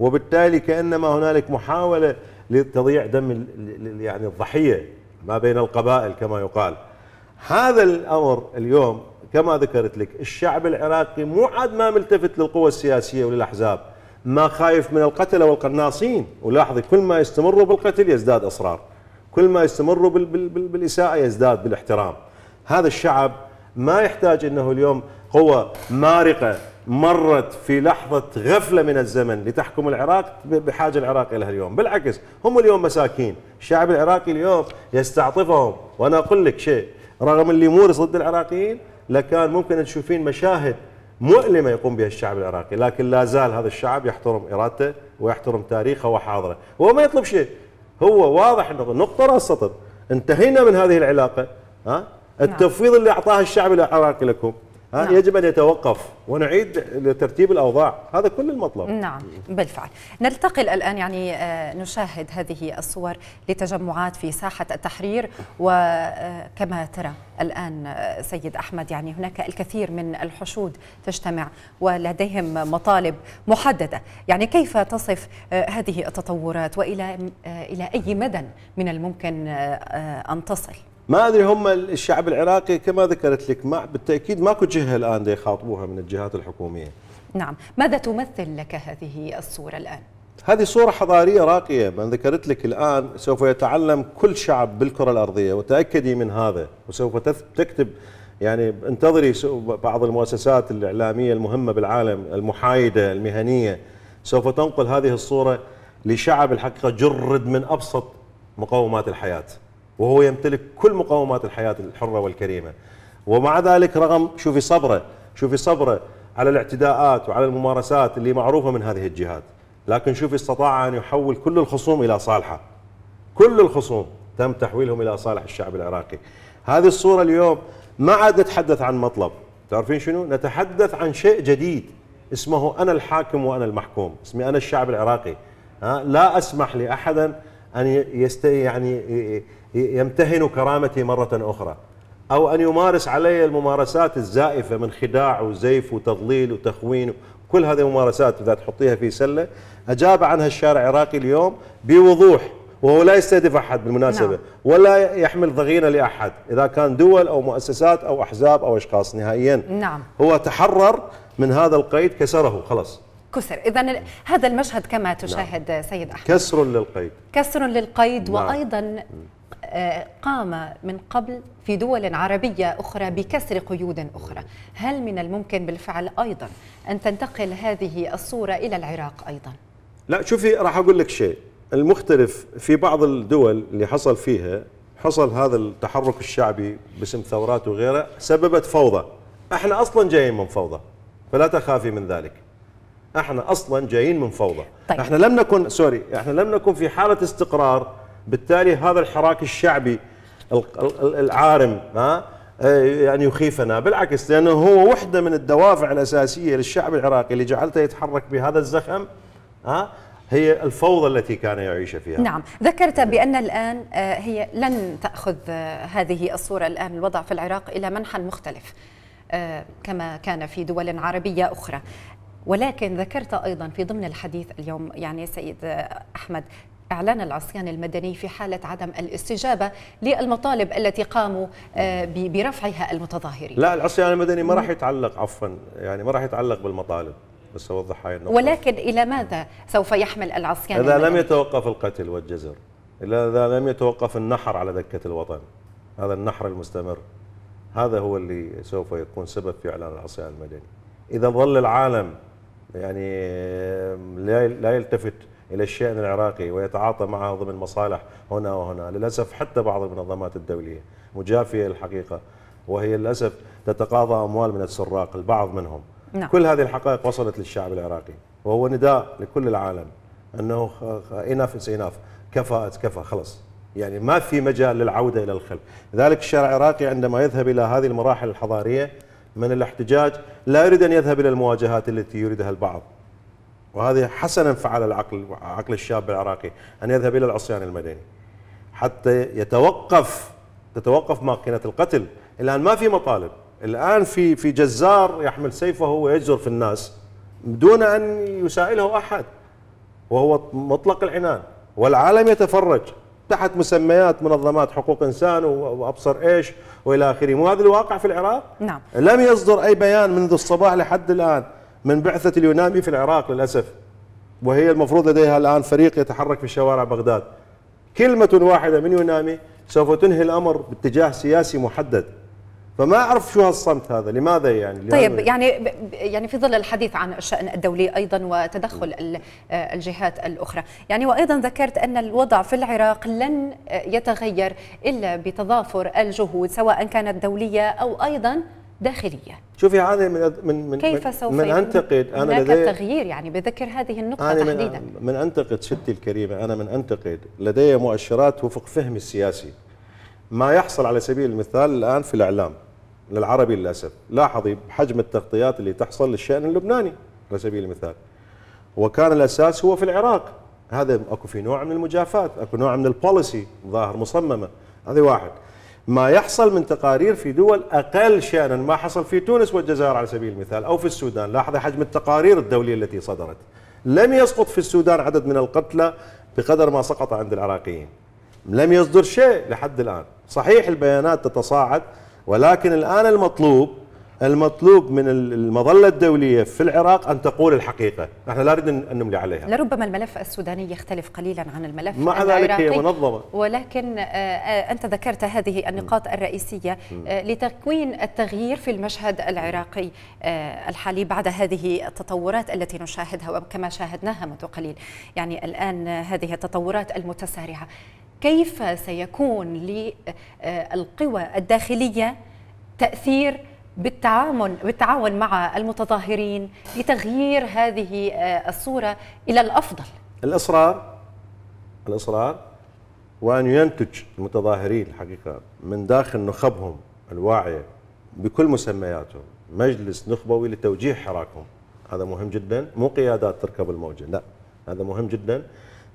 Speaker 2: وبالتالي كأنما هنالك محاولة لتضيع دم يعني الضحيه ما بين القبائل كما يقال هذا الامر اليوم كما ذكرت لك الشعب العراقي مو عاد ما ملتفت للقوى السياسيه وللاحزاب ما خايف من القتله والقناصين ولاحظي كل ما يستمروا بالقتل يزداد اصرار كل ما يستمروا بال بال بال بالاساءه يزداد بالاحترام هذا الشعب ما يحتاج انه اليوم قوه مارقه مرت في لحظة غفلة من الزمن لتحكم العراق بحاجة العراق إليها اليوم بالعكس هم اليوم مساكين الشعب العراقي اليوم يستعطفهم وأنا أقول لك شيء رغم اللي مورس ضد العراقيين لكان ممكن تشوفين مشاهد مؤلمة يقوم بها الشعب العراقي لكن لا زال هذا الشعب يحترم إرادته ويحترم تاريخه وحاضره هو ما يطلب شيء هو واضح أنه نقطة رأس سطر انتهينا من هذه العلاقة ها نعم. التفويض اللي أعطاه الشعب العراقي لكم ها نعم. يجب ان يتوقف ونعيد لترتيب الاوضاع هذا كل المطلب
Speaker 1: نعم بالفعل نلتقل الان يعني آه، نشاهد هذه الصور لتجمعات في ساحه التحرير وكما آه، ترى الان آه، سيد احمد يعني هناك الكثير من الحشود تجتمع ولديهم مطالب محدده يعني كيف تصف هذه التطورات والى الى اي مدى من الممكن ان تصل
Speaker 2: ما ادري هم الشعب العراقي كما ذكرت لك ما بالتاكيد ماكو جهه الان يخاطبوها من الجهات الحكوميه
Speaker 1: نعم ماذا تمثل لك هذه الصوره الان
Speaker 2: هذه صورة حضارية راقية ما ذكرت لك الآن سوف يتعلم كل شعب بالكرة الأرضية وتأكدي من هذا وسوف تكتب يعني انتظري بعض المؤسسات الإعلامية المهمة بالعالم المحايدة المهنية سوف تنقل هذه الصورة لشعب الحقيقة جرد من أبسط مقومات الحياة وهو يمتلك كل مقومات الحياة الحرة والكريمة ومع ذلك رغم شوفي صبره شوفي صبره على الاعتداءات وعلى الممارسات اللي معروفة من هذه الجهات لكن شوفي استطاع أن يحول كل الخصوم إلى صالحة كل الخصوم تم تحويلهم إلى صالح الشعب العراقي هذه الصورة اليوم ما عاد نتحدث عن مطلب تعرفين شنو؟ نتحدث عن شيء جديد اسمه أنا الحاكم وأنا المحكوم اسمي أنا الشعب العراقي ها؟ لا أسمح لأحدا أن يست... يعني يمتهن كرامتي مرة أخرى أو أن يمارس علي الممارسات الزائفة من خداع وزيف وتضليل وتخوين كل هذه الممارسات إذا تحطيها في سلة أجاب عنها الشارع العراقي اليوم بوضوح وهو لا يستهدف أحد بالمناسبة نعم. ولا يحمل ضغينة لأحد إذا كان دول أو مؤسسات أو أحزاب أو أشخاص نهائيا نعم. هو تحرر من هذا القيد كسره خلاص
Speaker 1: كسر إذا هذا المشهد كما نعم. تشاهد نعم. سيد أحمد
Speaker 2: كسر للقيد
Speaker 1: كسر للقيد نعم. وأيضا آه، قام من قبل في دول عربية أخرى بكسر قيود أخرى هل من الممكن بالفعل أيضا أن تنتقل هذه الصورة إلى العراق أيضا؟
Speaker 2: لا شوفي راح أقول لك شيء المختلف في بعض الدول اللي حصل فيها حصل هذا التحرك الشعبي باسم ثورات وغيره سببت فوضى احنا اصلا جايين من فوضى فلا تخافي من ذلك احنا اصلا جايين من فوضى طيب. احنا لم نكن سوري احنا لم نكن في حاله استقرار بالتالي هذا الحراك الشعبي العارم ها إيه، يعني يخيفنا بالعكس لأنه هو وحدة من الدوافع الأساسية للشعب العراقي اللي جعلته يتحرك بهذا الزخم ها هي الفوضى التي كان يعيش فيها نعم
Speaker 1: ذكرت بأن الآن آه، هي لن تأخذ آه، هذه الصورة الآن الوضع في العراق إلى منحى مختلف آه، كما كان في دول عربية أخرى ولكن ذكرت أيضا في ضمن الحديث اليوم يعني سيد أحمد إعلان العصيان المدني في حالة عدم الاستجابة للمطالب التي قاموا آه، برفعها المتظاهرين لا
Speaker 2: العصيان المدني ما راح يتعلق عفوا يعني ما راح يتعلق بالمطالب بس أوضح هاي النقطة ولكن
Speaker 1: إلى ماذا سوف يحمل العصيان إذا المدني؟ لم
Speaker 2: يتوقف القتل والجزر إذا لم يتوقف النحر على دكة الوطن هذا النحر المستمر هذا هو اللي سوف يكون سبب في إعلان العصيان المدني إذا ظل العالم يعني لا يلتفت إلى الشأن العراقي ويتعاطى معها ضمن مصالح هنا وهنا للأسف حتى بعض المنظمات الدولية مجافية الحقيقة وهي للأسف تتقاضى أموال من السراق البعض منهم نعم. كل هذه الحقائق وصلت للشعب العراقي وهو نداء لكل العالم أنه إناف إناف كفاءة كفى خلص يعني ما في مجال للعودة إلى الخلف لذلك الشارع العراقي عندما يذهب إلى هذه المراحل الحضارية من الاحتجاج لا يريد أن يذهب إلى المواجهات التي يريدها البعض وهذه حسنا فعل العقل عقل الشاب العراقي أن يذهب إلى العصيان المدني حتى يتوقف تتوقف ماكينة القتل الآن ما في مطالب الآن في في جزار يحمل سيفه ويجزر في الناس دون أن يسائله أحد وهو مطلق العنان والعالم يتفرج تحت مسميات منظمات حقوق انسان وابصر ايش والى اخره، مو هذا الواقع في العراق؟ نعم لم يصدر اي بيان منذ الصباح لحد الان، من بعثة اليونامي في العراق للأسف وهي المفروض لديها الآن فريق يتحرك في شوارع بغداد كلمة واحدة من يونامي سوف تنهي الأمر باتجاه سياسي محدد فما اعرف شو هالصمت هذا لماذا يعني طيب يعني
Speaker 1: يعني في ظل الحديث عن الشان الدولي ايضا وتدخل آه، الجهات الاخرى يعني وايضا ذكرت ان الوضع في العراق لن يتغير الا بتضافر الجهود سواء كانت دوليه او ايضا داخليه
Speaker 2: شوفي هذا من من من كيف سوف من انتقد انا لدي
Speaker 1: تغيير يعني بذكر هذه النقطه تحديدا من,
Speaker 2: من انتقد ستي الكريمه انا من انتقد لدي مؤشرات وفق فهمي السياسي ما يحصل على سبيل المثال الان في الاعلام للعربي للاسف لاحظي بحجم التغطيات اللي تحصل للشان اللبناني على سبيل المثال وكان الاساس هو في العراق هذا اكو في نوع من المجافات اكو نوع من البوليسي ظاهر مصممه هذه واحد ما يحصل من تقارير في دول أقل شأنا ما حصل في تونس والجزائر على سبيل المثال أو في السودان لاحظ حجم التقارير الدولية التي صدرت لم يسقط في السودان عدد من القتلى بقدر ما سقط عند العراقيين لم يصدر شيء لحد الآن صحيح البيانات تتصاعد ولكن الآن المطلوب المطلوب من المظلة الدولية في العراق أن تقول الحقيقة نحن لا نريد أن نملي عليها
Speaker 1: لربما الملف السوداني يختلف قليلا عن الملف مع ذلك هي منظمة ولكن آه، آه، أنت ذكرت هذه النقاط الرئيسية آه، لتكوين التغيير في المشهد العراقي الحالي بعد هذه التطورات التي نشاهدها وكما شاهدناها منذ قليل يعني الآن هذه التطورات المتسارعة كيف سيكون للقوى الداخلية تأثير بالتعامل بالتعاون مع المتظاهرين لتغيير هذه آه، الصورة إلى الأفضل
Speaker 2: الإصرار الإصرار وأن ينتج المتظاهرين الحقيقة من داخل نخبهم الواعية بكل مسمياتهم مجلس نخبوي لتوجيه حراكهم هذا مهم جدا مو قيادات تركب الموجة لا هذا مهم جدا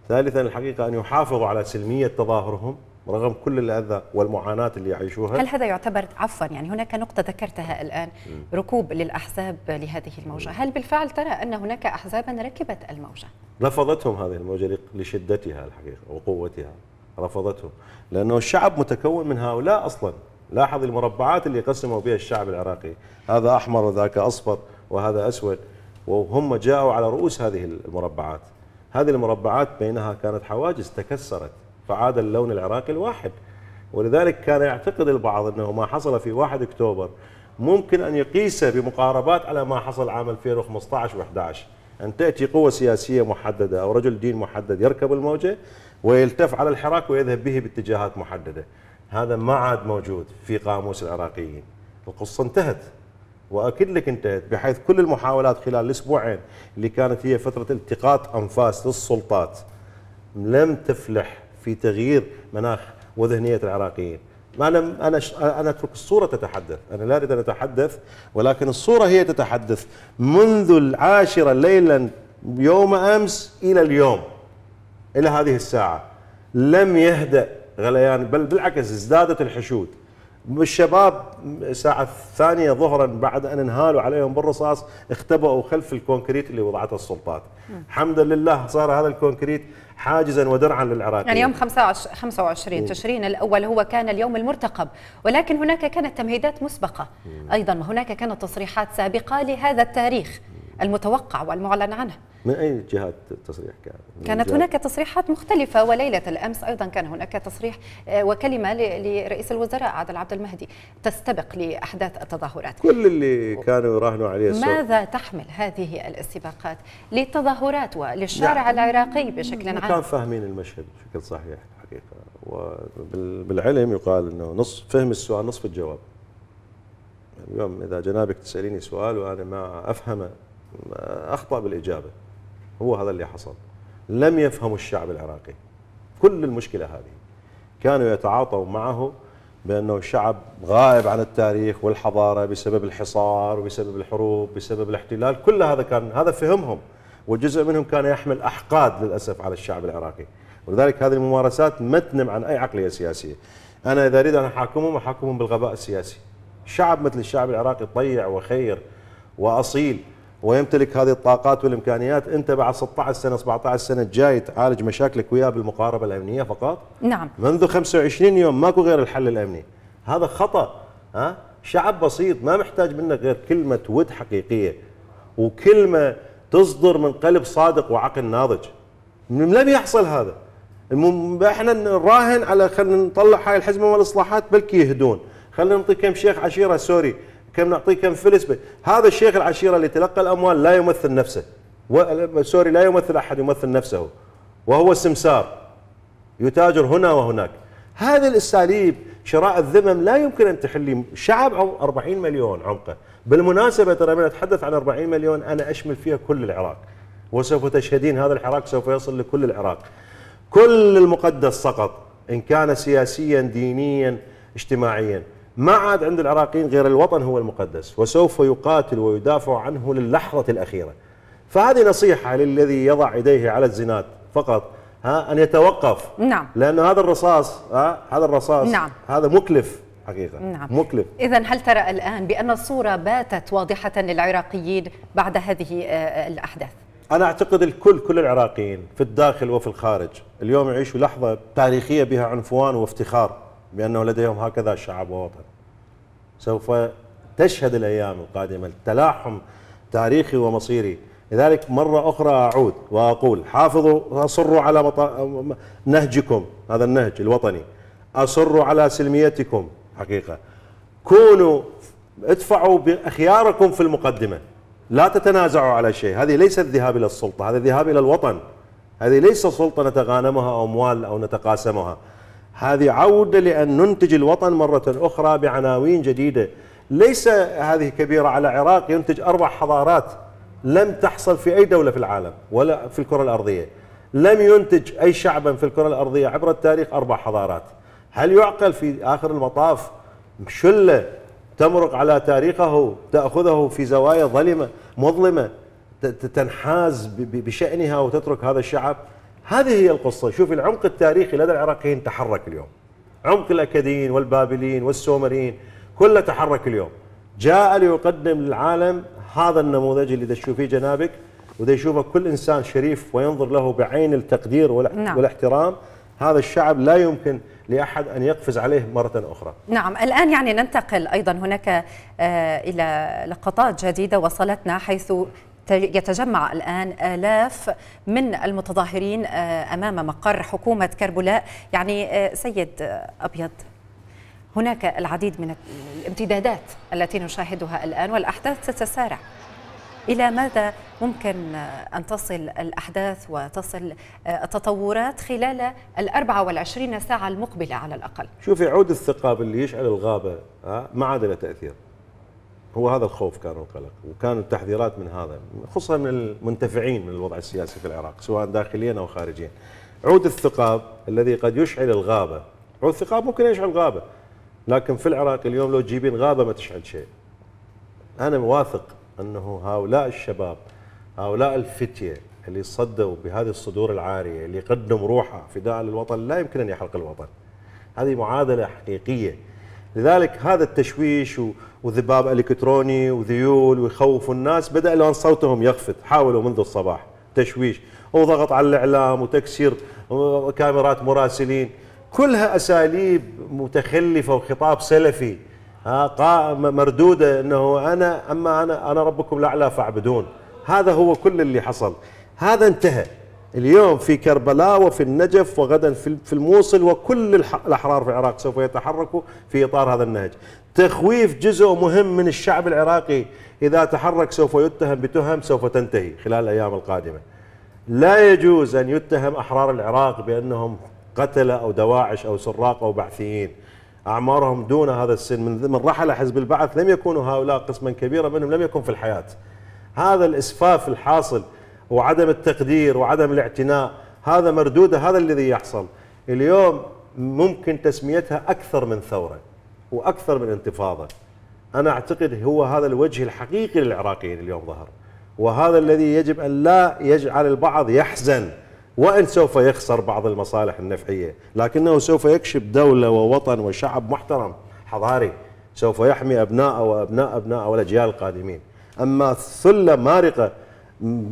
Speaker 2: ثالثا الحقيقة أن يحافظوا على سلمية تظاهرهم رغم كل الاذى والمعاناه اللي يعيشوها هل هذا
Speaker 1: يعتبر عفوا يعني هناك نقطه ذكرتها الان ركوب للاحزاب لهذه الموجه، هل بالفعل ترى ان هناك احزابا ركبت الموجه؟
Speaker 2: رفضتهم هذه الموجه لشدتها الحقيقه وقوتها رفضتهم لانه الشعب متكون من هؤلاء اصلا لاحظ المربعات اللي قسموا بها الشعب العراقي هذا احمر وذاك اصفر وهذا اسود وهم جاءوا على رؤوس هذه المربعات هذه المربعات بينها كانت حواجز تكسرت فعاد اللون العراقي الواحد ولذلك كان يعتقد البعض أنه ما حصل في 1 أكتوبر ممكن أن يقيسه بمقاربات على ما حصل عام 2015 و11 أن تأتي قوة سياسية محددة أو رجل دين محدد يركب الموجة ويلتف على الحراك ويذهب به باتجاهات محددة هذا ما عاد موجود في قاموس العراقيين القصة انتهت واكد لك انتهت بحيث كل المحاولات خلال الاسبوعين اللي كانت هي فتره التقاط انفاس للسلطات لم تفلح في تغيير مناخ وذهنيه العراقيين ما انا انا انا اترك الصوره تتحدث، انا لا اريد ان اتحدث ولكن الصوره هي تتحدث منذ العاشره ليلا يوم امس الى اليوم الى هذه الساعه لم يهدأ غليان بل بالعكس ازدادت الحشود الشباب الساعة الثانية ظهرا بعد أن انهالوا عليهم بالرصاص اختبأوا خلف الكونكريت اللي وضعته السلطات الحمد لله صار هذا الكونكريت حاجزا ودرعا للعراق يعني يوم
Speaker 1: 25 تشرين الأول هو كان اليوم المرتقب ولكن هناك كانت تمهيدات مسبقة أيضا وهناك كانت تصريحات سابقة لهذا التاريخ المتوقع والمعلن عنه
Speaker 2: من اي جهات التصريح كان؟ كانت هناك
Speaker 1: تصريحات مختلفه وليله الامس ايضا كان هناك تصريح آه، وكلمه لرئيس الوزراء عادل عبد المهدي تستبق لاحداث التظاهرات
Speaker 2: كل اللي كانوا يراهنوا عليه السوق. ماذا
Speaker 1: تحمل هذه الاستباقات للتظاهرات وللشارع نعم. العراقي بشكل عام؟ كان
Speaker 2: فاهمين المشهد بشكل صحيح الحقيقه وبالعلم يقال انه نصف فهم السؤال نصف الجواب يعني اليوم اذا جنابك تساليني سؤال وانا ما افهمه اخطا بالاجابه هو هذا اللي حصل لم يفهموا الشعب العراقي كل المشكلة هذه كانوا يتعاطوا معه بأنه الشعب غائب عن التاريخ والحضارة بسبب الحصار وبسبب الحروب بسبب الاحتلال كل هذا كان هذا فهمهم وجزء منهم كان يحمل أحقاد للأسف على الشعب العراقي ولذلك هذه الممارسات ما تنم عن أي عقلية سياسية أنا إذا أريد أن أحاكمهم أحاكمهم بالغباء السياسي شعب مثل الشعب العراقي طيع وخير وأصيل ويمتلك هذه الطاقات والامكانيات انت بعد 16 سنه 17 سنه جاي تعالج مشاكلك وياه بالمقاربه الامنيه فقط؟ نعم منذ 25 يوم ماكو غير الحل الامني هذا خطا ها شعب بسيط ما محتاج منك غير كلمه ود حقيقيه وكلمه تصدر من قلب صادق وعقل ناضج لم يحصل هذا احنا نراهن على خلينا نطلع هاي الحزمه والاصلاحات بلكي يهدون خلينا نعطي كم شيخ عشيره سوري كم نعطيه كم فلس هذا الشيخ العشيره اللي تلقى الاموال لا يمثل نفسه سوري لا يمثل احد يمثل نفسه وهو سمسار يتاجر هنا وهناك هذا الاساليب شراء الذمم لا يمكن ان تحلي شعب او 40 مليون عمقه بالمناسبه ترى من اتحدث عن 40 مليون انا اشمل فيها كل العراق وسوف تشهدين هذا الحراك سوف يصل لكل العراق كل المقدس سقط ان كان سياسيا دينيا اجتماعيا ما عاد عند العراقيين غير الوطن هو المقدس وسوف يقاتل ويدافع عنه للحظة الأخيرة فهذه نصيحة للذي يضع يديه على الزناد فقط ها أن يتوقف نعم لأن هذا الرصاص ها هذا الرصاص نعم هذا مكلف حقيقة نعم مكلف
Speaker 1: إذا هل ترى الآن بأن الصورة باتت واضحة للعراقيين بعد هذه آه، آه، الأحداث؟
Speaker 2: أنا أعتقد الكل كل العراقيين في الداخل وفي الخارج اليوم يعيشوا لحظة تاريخية بها عنفوان وافتخار بأنه لديهم هكذا شعب ووطن سوف تشهد الأيام القادمة التلاحم تاريخي ومصيري لذلك مرة أخرى أعود وأقول حافظوا أصروا على مط... نهجكم هذا النهج الوطني أصروا على سلميتكم حقيقة كونوا ادفعوا بأخياركم في المقدمة لا تتنازعوا على شيء هذه ليست ذهاب إلى السلطة هذا ذهاب إلى الوطن هذه ليس سلطة نتغانمها أموال أو نتقاسمها هذه عودة لأن ننتج الوطن مرة أخرى بعناوين جديدة ليس هذه كبيرة على عراق ينتج أربع حضارات لم تحصل في أي دولة في العالم ولا في الكرة الأرضية لم ينتج أي شعبا في الكرة الأرضية عبر التاريخ أربع حضارات هل يعقل في آخر المطاف شلة تمرق على تاريخه تأخذه في زوايا ظلمة مظلمة تنحاز بشأنها وتترك هذا الشعب هذه هي القصة شوف العمق التاريخي لدى العراقيين تحرك اليوم عمق الأكاديين والبابليين والسومريين كله تحرك اليوم جاء ليقدم للعالم هذا النموذج اللي تشوفيه جنابك وده يشوفه كل إنسان شريف وينظر له بعين التقدير نعم. والاحترام نعم. هذا الشعب لا يمكن لأحد أن يقفز عليه مرة أخرى
Speaker 1: نعم الآن يعني ننتقل أيضا هناك آه، إلى لقطات جديدة وصلتنا حيث يتجمع الآن آلاف من المتظاهرين آه، أمام مقر حكومة كربلاء يعني آه، سيد آه، أبيض هناك العديد من الامتدادات التي نشاهدها الآن والأحداث تتسارع إلى ماذا ممكن أن تصل الأحداث وتصل التطورات خلال ال 24 ساعة المقبلة على الأقل
Speaker 2: شوفي عود الثقاب اللي يشعل الغابة ما عاد له تأثير هو هذا الخوف كان والقلق وكان التحذيرات من هذا خصوصا من المنتفعين من الوضع السياسي في العراق سواء داخليا او خارجيا عود الثقاب الذي قد يشعل الغابه عود الثقاب ممكن يشعل غابه لكن في العراق اليوم لو تجيبين غابه ما تشعل شيء انا واثق انه هؤلاء الشباب هؤلاء الفتيه اللي صدوا بهذه الصدور العاريه اللي يقدم روحه فداء للوطن لا يمكن ان يحرق الوطن هذه معادله حقيقيه لذلك هذا التشويش و وذباب الكتروني وذيول ويخوفوا الناس بدا الان صوتهم يخفت حاولوا منذ الصباح تشويش وضغط على الاعلام وتكسير آه، كاميرات مراسلين كلها اساليب متخلفه وخطاب سلفي مردوده انه انا اما انا انا ربكم الاعلى فاعبدون هذا هو كل اللي حصل هذا انتهى اليوم في كربلاء وفي النجف وغدا في الموصل وكل الأحرار في العراق سوف يتحركوا في إطار هذا النهج تخويف جزء مهم من الشعب العراقي إذا تحرك سوف يتهم بتهم سوف تنتهي خلال الأيام القادمة لا يجوز أن يتهم أحرار العراق بأنهم قتلة أو دواعش أو سراق أو بعثيين أعمارهم دون هذا السن من رحل حزب البعث لم يكونوا هؤلاء قسما كبيرا منهم لم يكن في الحياة هذا الإسفاف الحاصل وعدم التقدير وعدم الاعتناء هذا مردوده هذا الذي يحصل اليوم ممكن تسميتها اكثر من ثوره واكثر من انتفاضه انا اعتقد هو هذا الوجه الحقيقي للعراقيين اليوم ظهر وهذا الذي يجب ان لا يجعل البعض يحزن وان سوف يخسر بعض المصالح النفعيه لكنه سوف يكشف دوله ووطن وشعب محترم حضاري سوف يحمي ابناءه وابناء ابناءه والاجيال القادمين اما ثله مارقه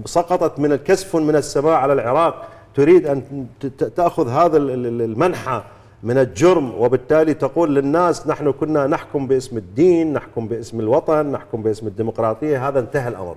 Speaker 2: سقطت من كسف من السماء على العراق تريد أن تأخذ هذا المنحة من الجرم وبالتالي تقول للناس نحن كنا نحكم باسم الدين نحكم باسم الوطن نحكم باسم الديمقراطية هذا انتهى الأمر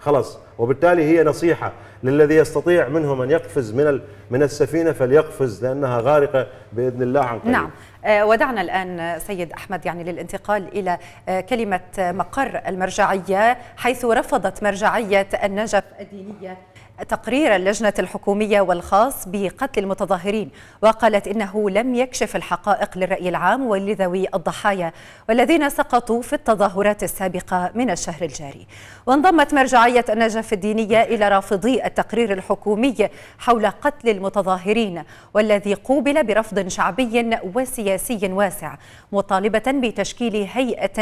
Speaker 2: خلاص وبالتالي هي نصيحة للذي يستطيع منهم أن يقفز من من السفينة فليقفز لأنها غارقة بإذن الله عن قريب نعم
Speaker 1: آه، ودعنا الآن سيد أحمد يعني للانتقال إلى آه، كلمة مقر المرجعية حيث رفضت مرجعية النجف الدينية تقرير اللجنة الحكومية والخاص بقتل المتظاهرين وقالت إنه لم يكشف الحقائق للرأي العام ولذوي الضحايا والذين سقطوا في التظاهرات السابقة من الشهر الجاري وانضمت مرجعية النجف الدينية إلى رافضي التقرير الحكومي حول قتل المتظاهرين والذي قوبل برفض شعبي وسياسي واسع مطالبة بتشكيل هيئة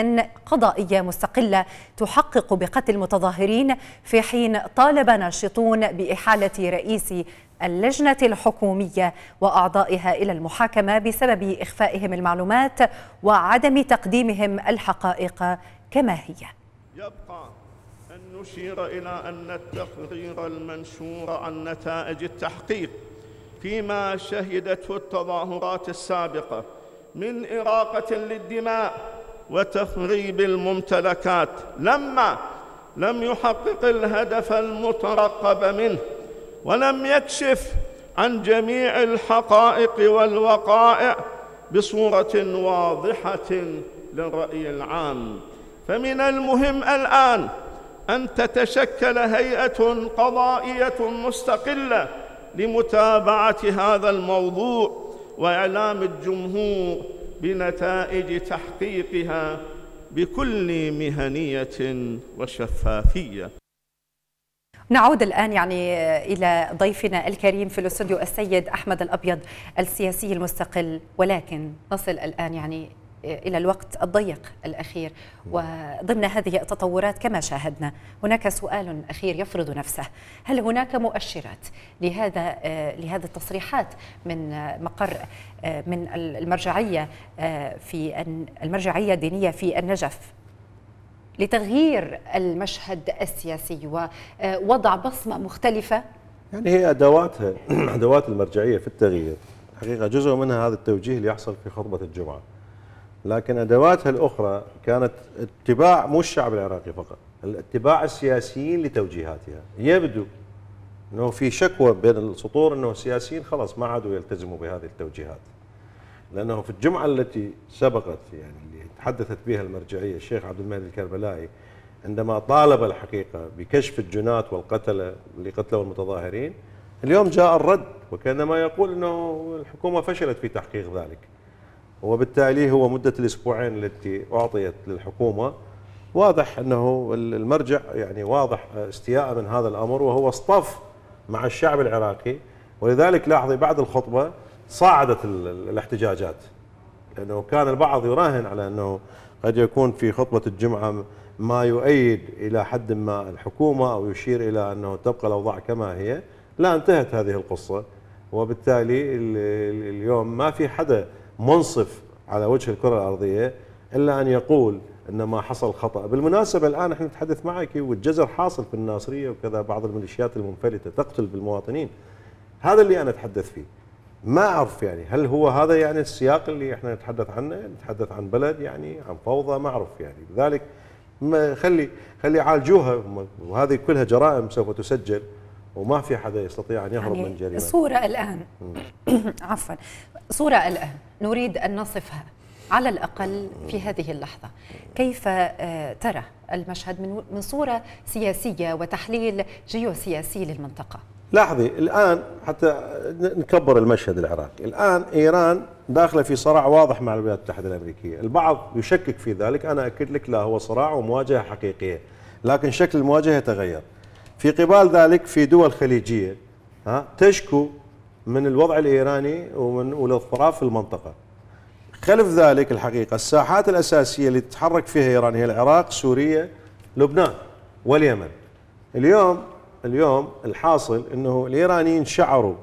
Speaker 1: قضائية مستقلة تحقق بقتل المتظاهرين في حين طالب ناشطون بإحالة رئيس اللجنة الحكومية وأعضائها إلى المحاكمة بسبب إخفائهم المعلومات وعدم تقديمهم الحقائق كما هي
Speaker 2: يبقى أن نشير إلى أن التقرير المنشور عن نتائج التحقيق فيما شهدته التظاهرات السابقة من إراقة للدماء وتخريب الممتلكات لما لم يحقق الهدف المترقب منه ولم يكشف عن جميع الحقائق والوقائع بصورة واضحة للرأي العام فمن المهم الآن أن تتشكل هيئة قضائية مستقلة لمتابعة هذا الموضوع وإعلام الجمهور بنتائج تحقيقها بكل مهنية وشفافية
Speaker 1: نعود الآن يعني إلى ضيفنا الكريم في الاستوديو السيد أحمد الأبيض السياسي المستقل ولكن نصل الآن يعني الى الوقت الضيق الاخير وضمن هذه التطورات كما شاهدنا هناك سؤال اخير يفرض نفسه هل هناك مؤشرات لهذا لهذه التصريحات من مقر من المرجعيه في المرجعيه الدينيه في النجف لتغيير المشهد السياسي ووضع بصمه مختلفه
Speaker 2: يعني هي ادواتها ادوات المرجعيه في التغيير حقيقه جزء منها هذا التوجيه اللي يحصل في خطبه الجمعه لكن ادواتها الاخرى كانت اتباع مو الشعب العراقي فقط الاتباع السياسيين لتوجيهاتها يبدو انه في شكوى بين السطور انه السياسيين خلاص ما عادوا يلتزموا بهذه التوجيهات لانه في الجمعه التي سبقت يعني اللي تحدثت بها المرجعيه الشيخ عبد المهدي الكربلائي عندما طالب الحقيقه بكشف الجنات والقتله اللي قتلوا المتظاهرين اليوم جاء الرد وكانما يقول انه الحكومه فشلت في تحقيق ذلك وبالتالي هو مدة الأسبوعين التي أعطيت للحكومة واضح أنه المرجع يعني واضح استياء من هذا الأمر وهو اصطف مع الشعب العراقي ولذلك لاحظي بعد الخطبة صاعدت الاحتجاجات لأنه كان البعض يراهن على أنه قد يكون في خطبة الجمعة ما يؤيد إلى حد ما الحكومة أو يشير إلى أنه تبقى الأوضاع كما هي لا انتهت هذه القصة وبالتالي اليوم ما في حدا منصف على وجه الكرة الأرضية إلا أن يقول أن ما حصل خطأ بالمناسبة الآن احنا نتحدث معك والجزر حاصل في الناصرية وكذا بعض الميليشيات المنفلتة تقتل بالمواطنين هذا اللي أنا أتحدث فيه ما أعرف يعني هل هو هذا يعني السياق اللي احنا نتحدث عنه نتحدث عن بلد يعني عن فوضى ما أعرف يعني لذلك ما خلي خلي يعالجوها وهذه كلها جرائم سوف تسجل وما في حدا يستطيع ان يهرب يعني من جريمه الصوره
Speaker 1: الان عفوا صورة الآن نريد أن نصفها على الأقل في هذه اللحظة كيف آه، ترى المشهد من من صورة سياسية وتحليل جيوسياسي للمنطقة
Speaker 2: لاحظي الآن حتى نكبر المشهد العراقي الآن إيران داخلة في صراع واضح مع الولايات المتحدة الأمريكية البعض يشكك في ذلك أنا أكد لك لا هو صراع ومواجهة حقيقية لكن شكل المواجهة تغير في قبال ذلك في دول خليجية ها تشكو من الوضع الايراني ومن والاضطراب في المنطقه. خلف ذلك الحقيقه الساحات الاساسيه اللي تتحرك فيها ايران هي العراق، سوريا، لبنان واليمن. اليوم اليوم الحاصل انه الايرانيين شعروا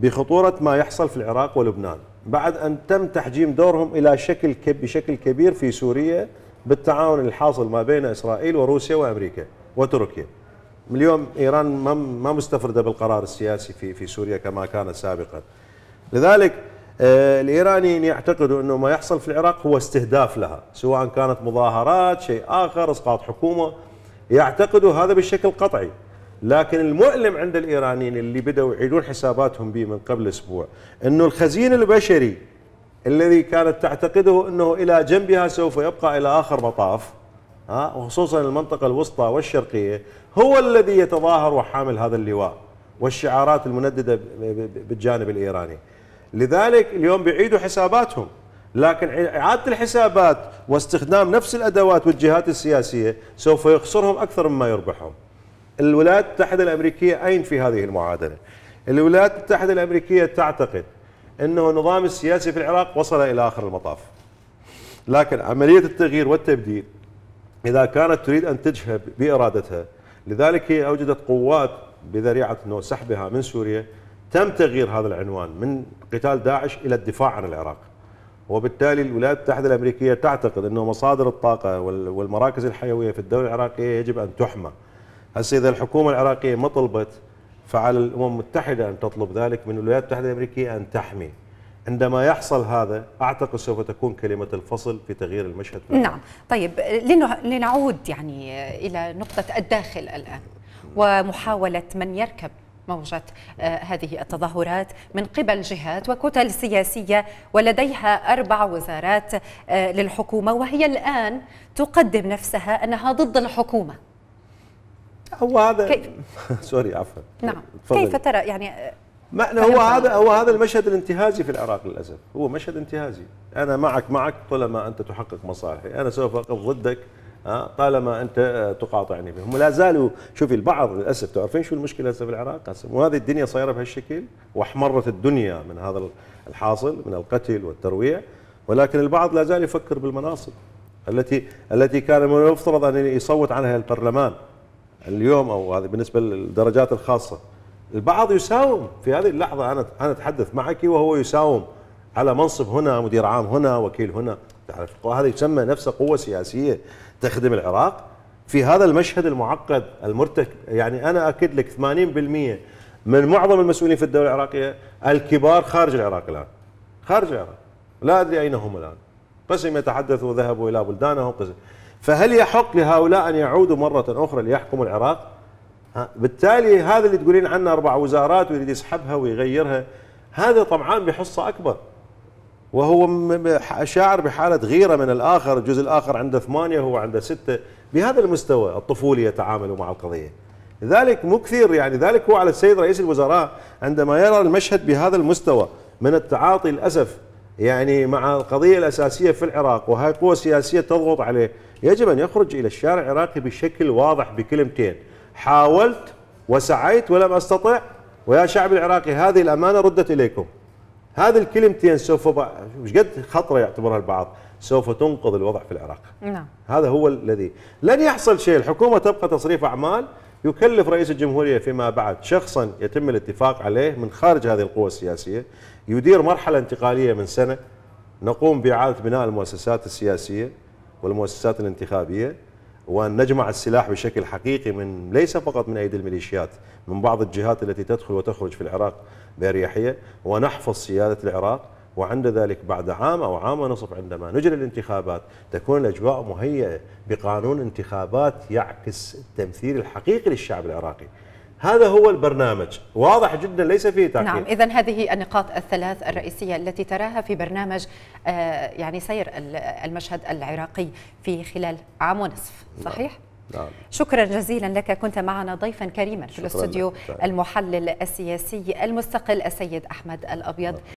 Speaker 2: بخطوره ما يحصل في العراق ولبنان بعد ان تم تحجيم دورهم الى شكل كب بشكل كبير في سوريا بالتعاون الحاصل ما بين اسرائيل وروسيا وامريكا وتركيا. اليوم ايران ما ما مستفرده بالقرار السياسي في في سوريا كما كان سابقا. لذلك آه، الايرانيين يعتقدوا انه ما يحصل في العراق هو استهداف لها، سواء كانت مظاهرات، شيء اخر، اسقاط حكومه، يعتقدوا هذا بشكل قطعي. لكن المؤلم عند الايرانيين اللي بداوا يعيدون حساباتهم به من قبل اسبوع، انه الخزين البشري الذي كانت تعتقده انه الى جنبها سوف يبقى الى اخر مطاف وخصوصا المنطقة الوسطى والشرقية هو الذي يتظاهر وحامل هذا اللواء والشعارات المنددة بالجانب الإيراني لذلك اليوم بيعيدوا حساباتهم لكن إعادة الحسابات واستخدام نفس الأدوات والجهات السياسية سوف يخسرهم أكثر مما يربحهم الولايات المتحدة الأمريكية أين في هذه المعادلة؟ الولايات المتحدة الأمريكية تعتقد أنه النظام السياسي في العراق وصل إلى آخر المطاف لكن عملية التغيير والتبديل إذا كانت تريد أن تجهب بإرادتها لذلك هي أوجدت قوات بذريعة أنه سحبها من سوريا تم تغيير هذا العنوان من قتال داعش إلى الدفاع عن العراق وبالتالي الولايات المتحدة الأمريكية تعتقد أنه مصادر الطاقة والمراكز الحيوية في الدولة العراقية يجب أن تحمى هسه إذا الحكومة العراقية ما طلبت فعلى الأمم المتحدة أن تطلب ذلك من الولايات المتحدة الأمريكية أن تحمي عندما يحصل هذا اعتقد سوف تكون كلمه الفصل في تغيير المشهد
Speaker 1: نعم طيب لنعود يعني الى نقطه الداخل الان ومحاوله من يركب موجة آه، هذه التظاهرات من قبل جهات وكتل سياسية ولديها أربع وزارات آه، للحكومة وهي الآن تقدم نفسها أنها ضد الحكومة هو هذا كيف...
Speaker 2: سوري عفوا نعم تفضل. كيف ترى يعني آه، ما هو هذا هو هذا المشهد الانتهازي في العراق للاسف هو مشهد انتهازي انا معك معك طالما انت تحقق مصالحي انا سوف اقف ضدك آه، طالما انت آه، تقاطعني بهم لا زالوا شوفي البعض للاسف تعرفين شو المشكله هسه في العراق هسه وهذه الدنيا صايره بهالشكل واحمرت الدنيا من هذا الحاصل من القتل والترويع ولكن البعض لا زال يفكر بالمناصب التي التي كان من المفترض ان يصوت عنها البرلمان اليوم او هذه بالنسبه للدرجات الخاصه البعض يساوم في هذه اللحظة أنا أنا أتحدث معك وهو يساوم على منصب هنا مدير عام هنا وكيل هنا تعرف هذا يسمى نفسه قوة سياسية تخدم العراق في هذا المشهد المعقد المرتك يعني أنا أكد لك 80% من معظم المسؤولين في الدولة العراقية الكبار خارج العراق الآن خارج العراق لا أدري أين هم الآن قسم يتحدثوا ذهبوا إلى بلدانهم قسم فهل يحق لهؤلاء أن يعودوا مرة أخرى ليحكموا العراق بالتالي هذا اللي تقولين عنه اربع وزارات ويريد يسحبها ويغيرها هذا طمعان بحصه اكبر وهو شاعر بحاله غيره من الاخر، الجزء الاخر عنده ثمانيه وهو عنده سته، بهذا المستوى الطفولي يتعاملوا مع القضيه. ذلك كثير يعني ذلك هو على السيد رئيس الوزراء عندما يرى المشهد بهذا المستوى من التعاطي للاسف يعني مع القضيه الاساسيه في العراق وهي قوة سياسيه تضغط عليه، يجب ان يخرج الى الشارع العراقي بشكل واضح بكلمتين. حاولت وسعيت ولم أستطع ويا شعب العراقي هذه الأمانة ردت إليكم هذه الكلمتين سوف مش قد خطرة يعتبرها البعض سوف تنقذ الوضع في العراق نعم. هذا هو الذي لن يحصل شيء الحكومة تبقى تصريف أعمال يكلف رئيس الجمهورية فيما بعد شخصا يتم الاتفاق عليه من خارج هذه القوى السياسية يدير مرحلة انتقالية من سنة نقوم بإعادة بناء المؤسسات السياسية والمؤسسات الانتخابية وأن نجمع السلاح بشكل حقيقي من ليس فقط من أيدي الميليشيات من بعض الجهات التي تدخل وتخرج في العراق بأريحية ونحفظ سيادة العراق وعند ذلك بعد عام أو عام ونصف عندما نجري الانتخابات تكون الأجواء مهيئة بقانون انتخابات يعكس التمثيل الحقيقي للشعب العراقي هذا هو البرنامج واضح جدا ليس فيه تعقيد نعم
Speaker 1: إذا هذه النقاط الثلاث الرئيسية التي تراها في برنامج آه، يعني سير المشهد العراقي في خلال عام ونصف نعم. صحيح؟ نعم. نعم. شكرا جزيلا لك كنت معنا ضيفا كريما في الاستوديو المحلل السياسي المستقل السيد احمد الابيض نعم.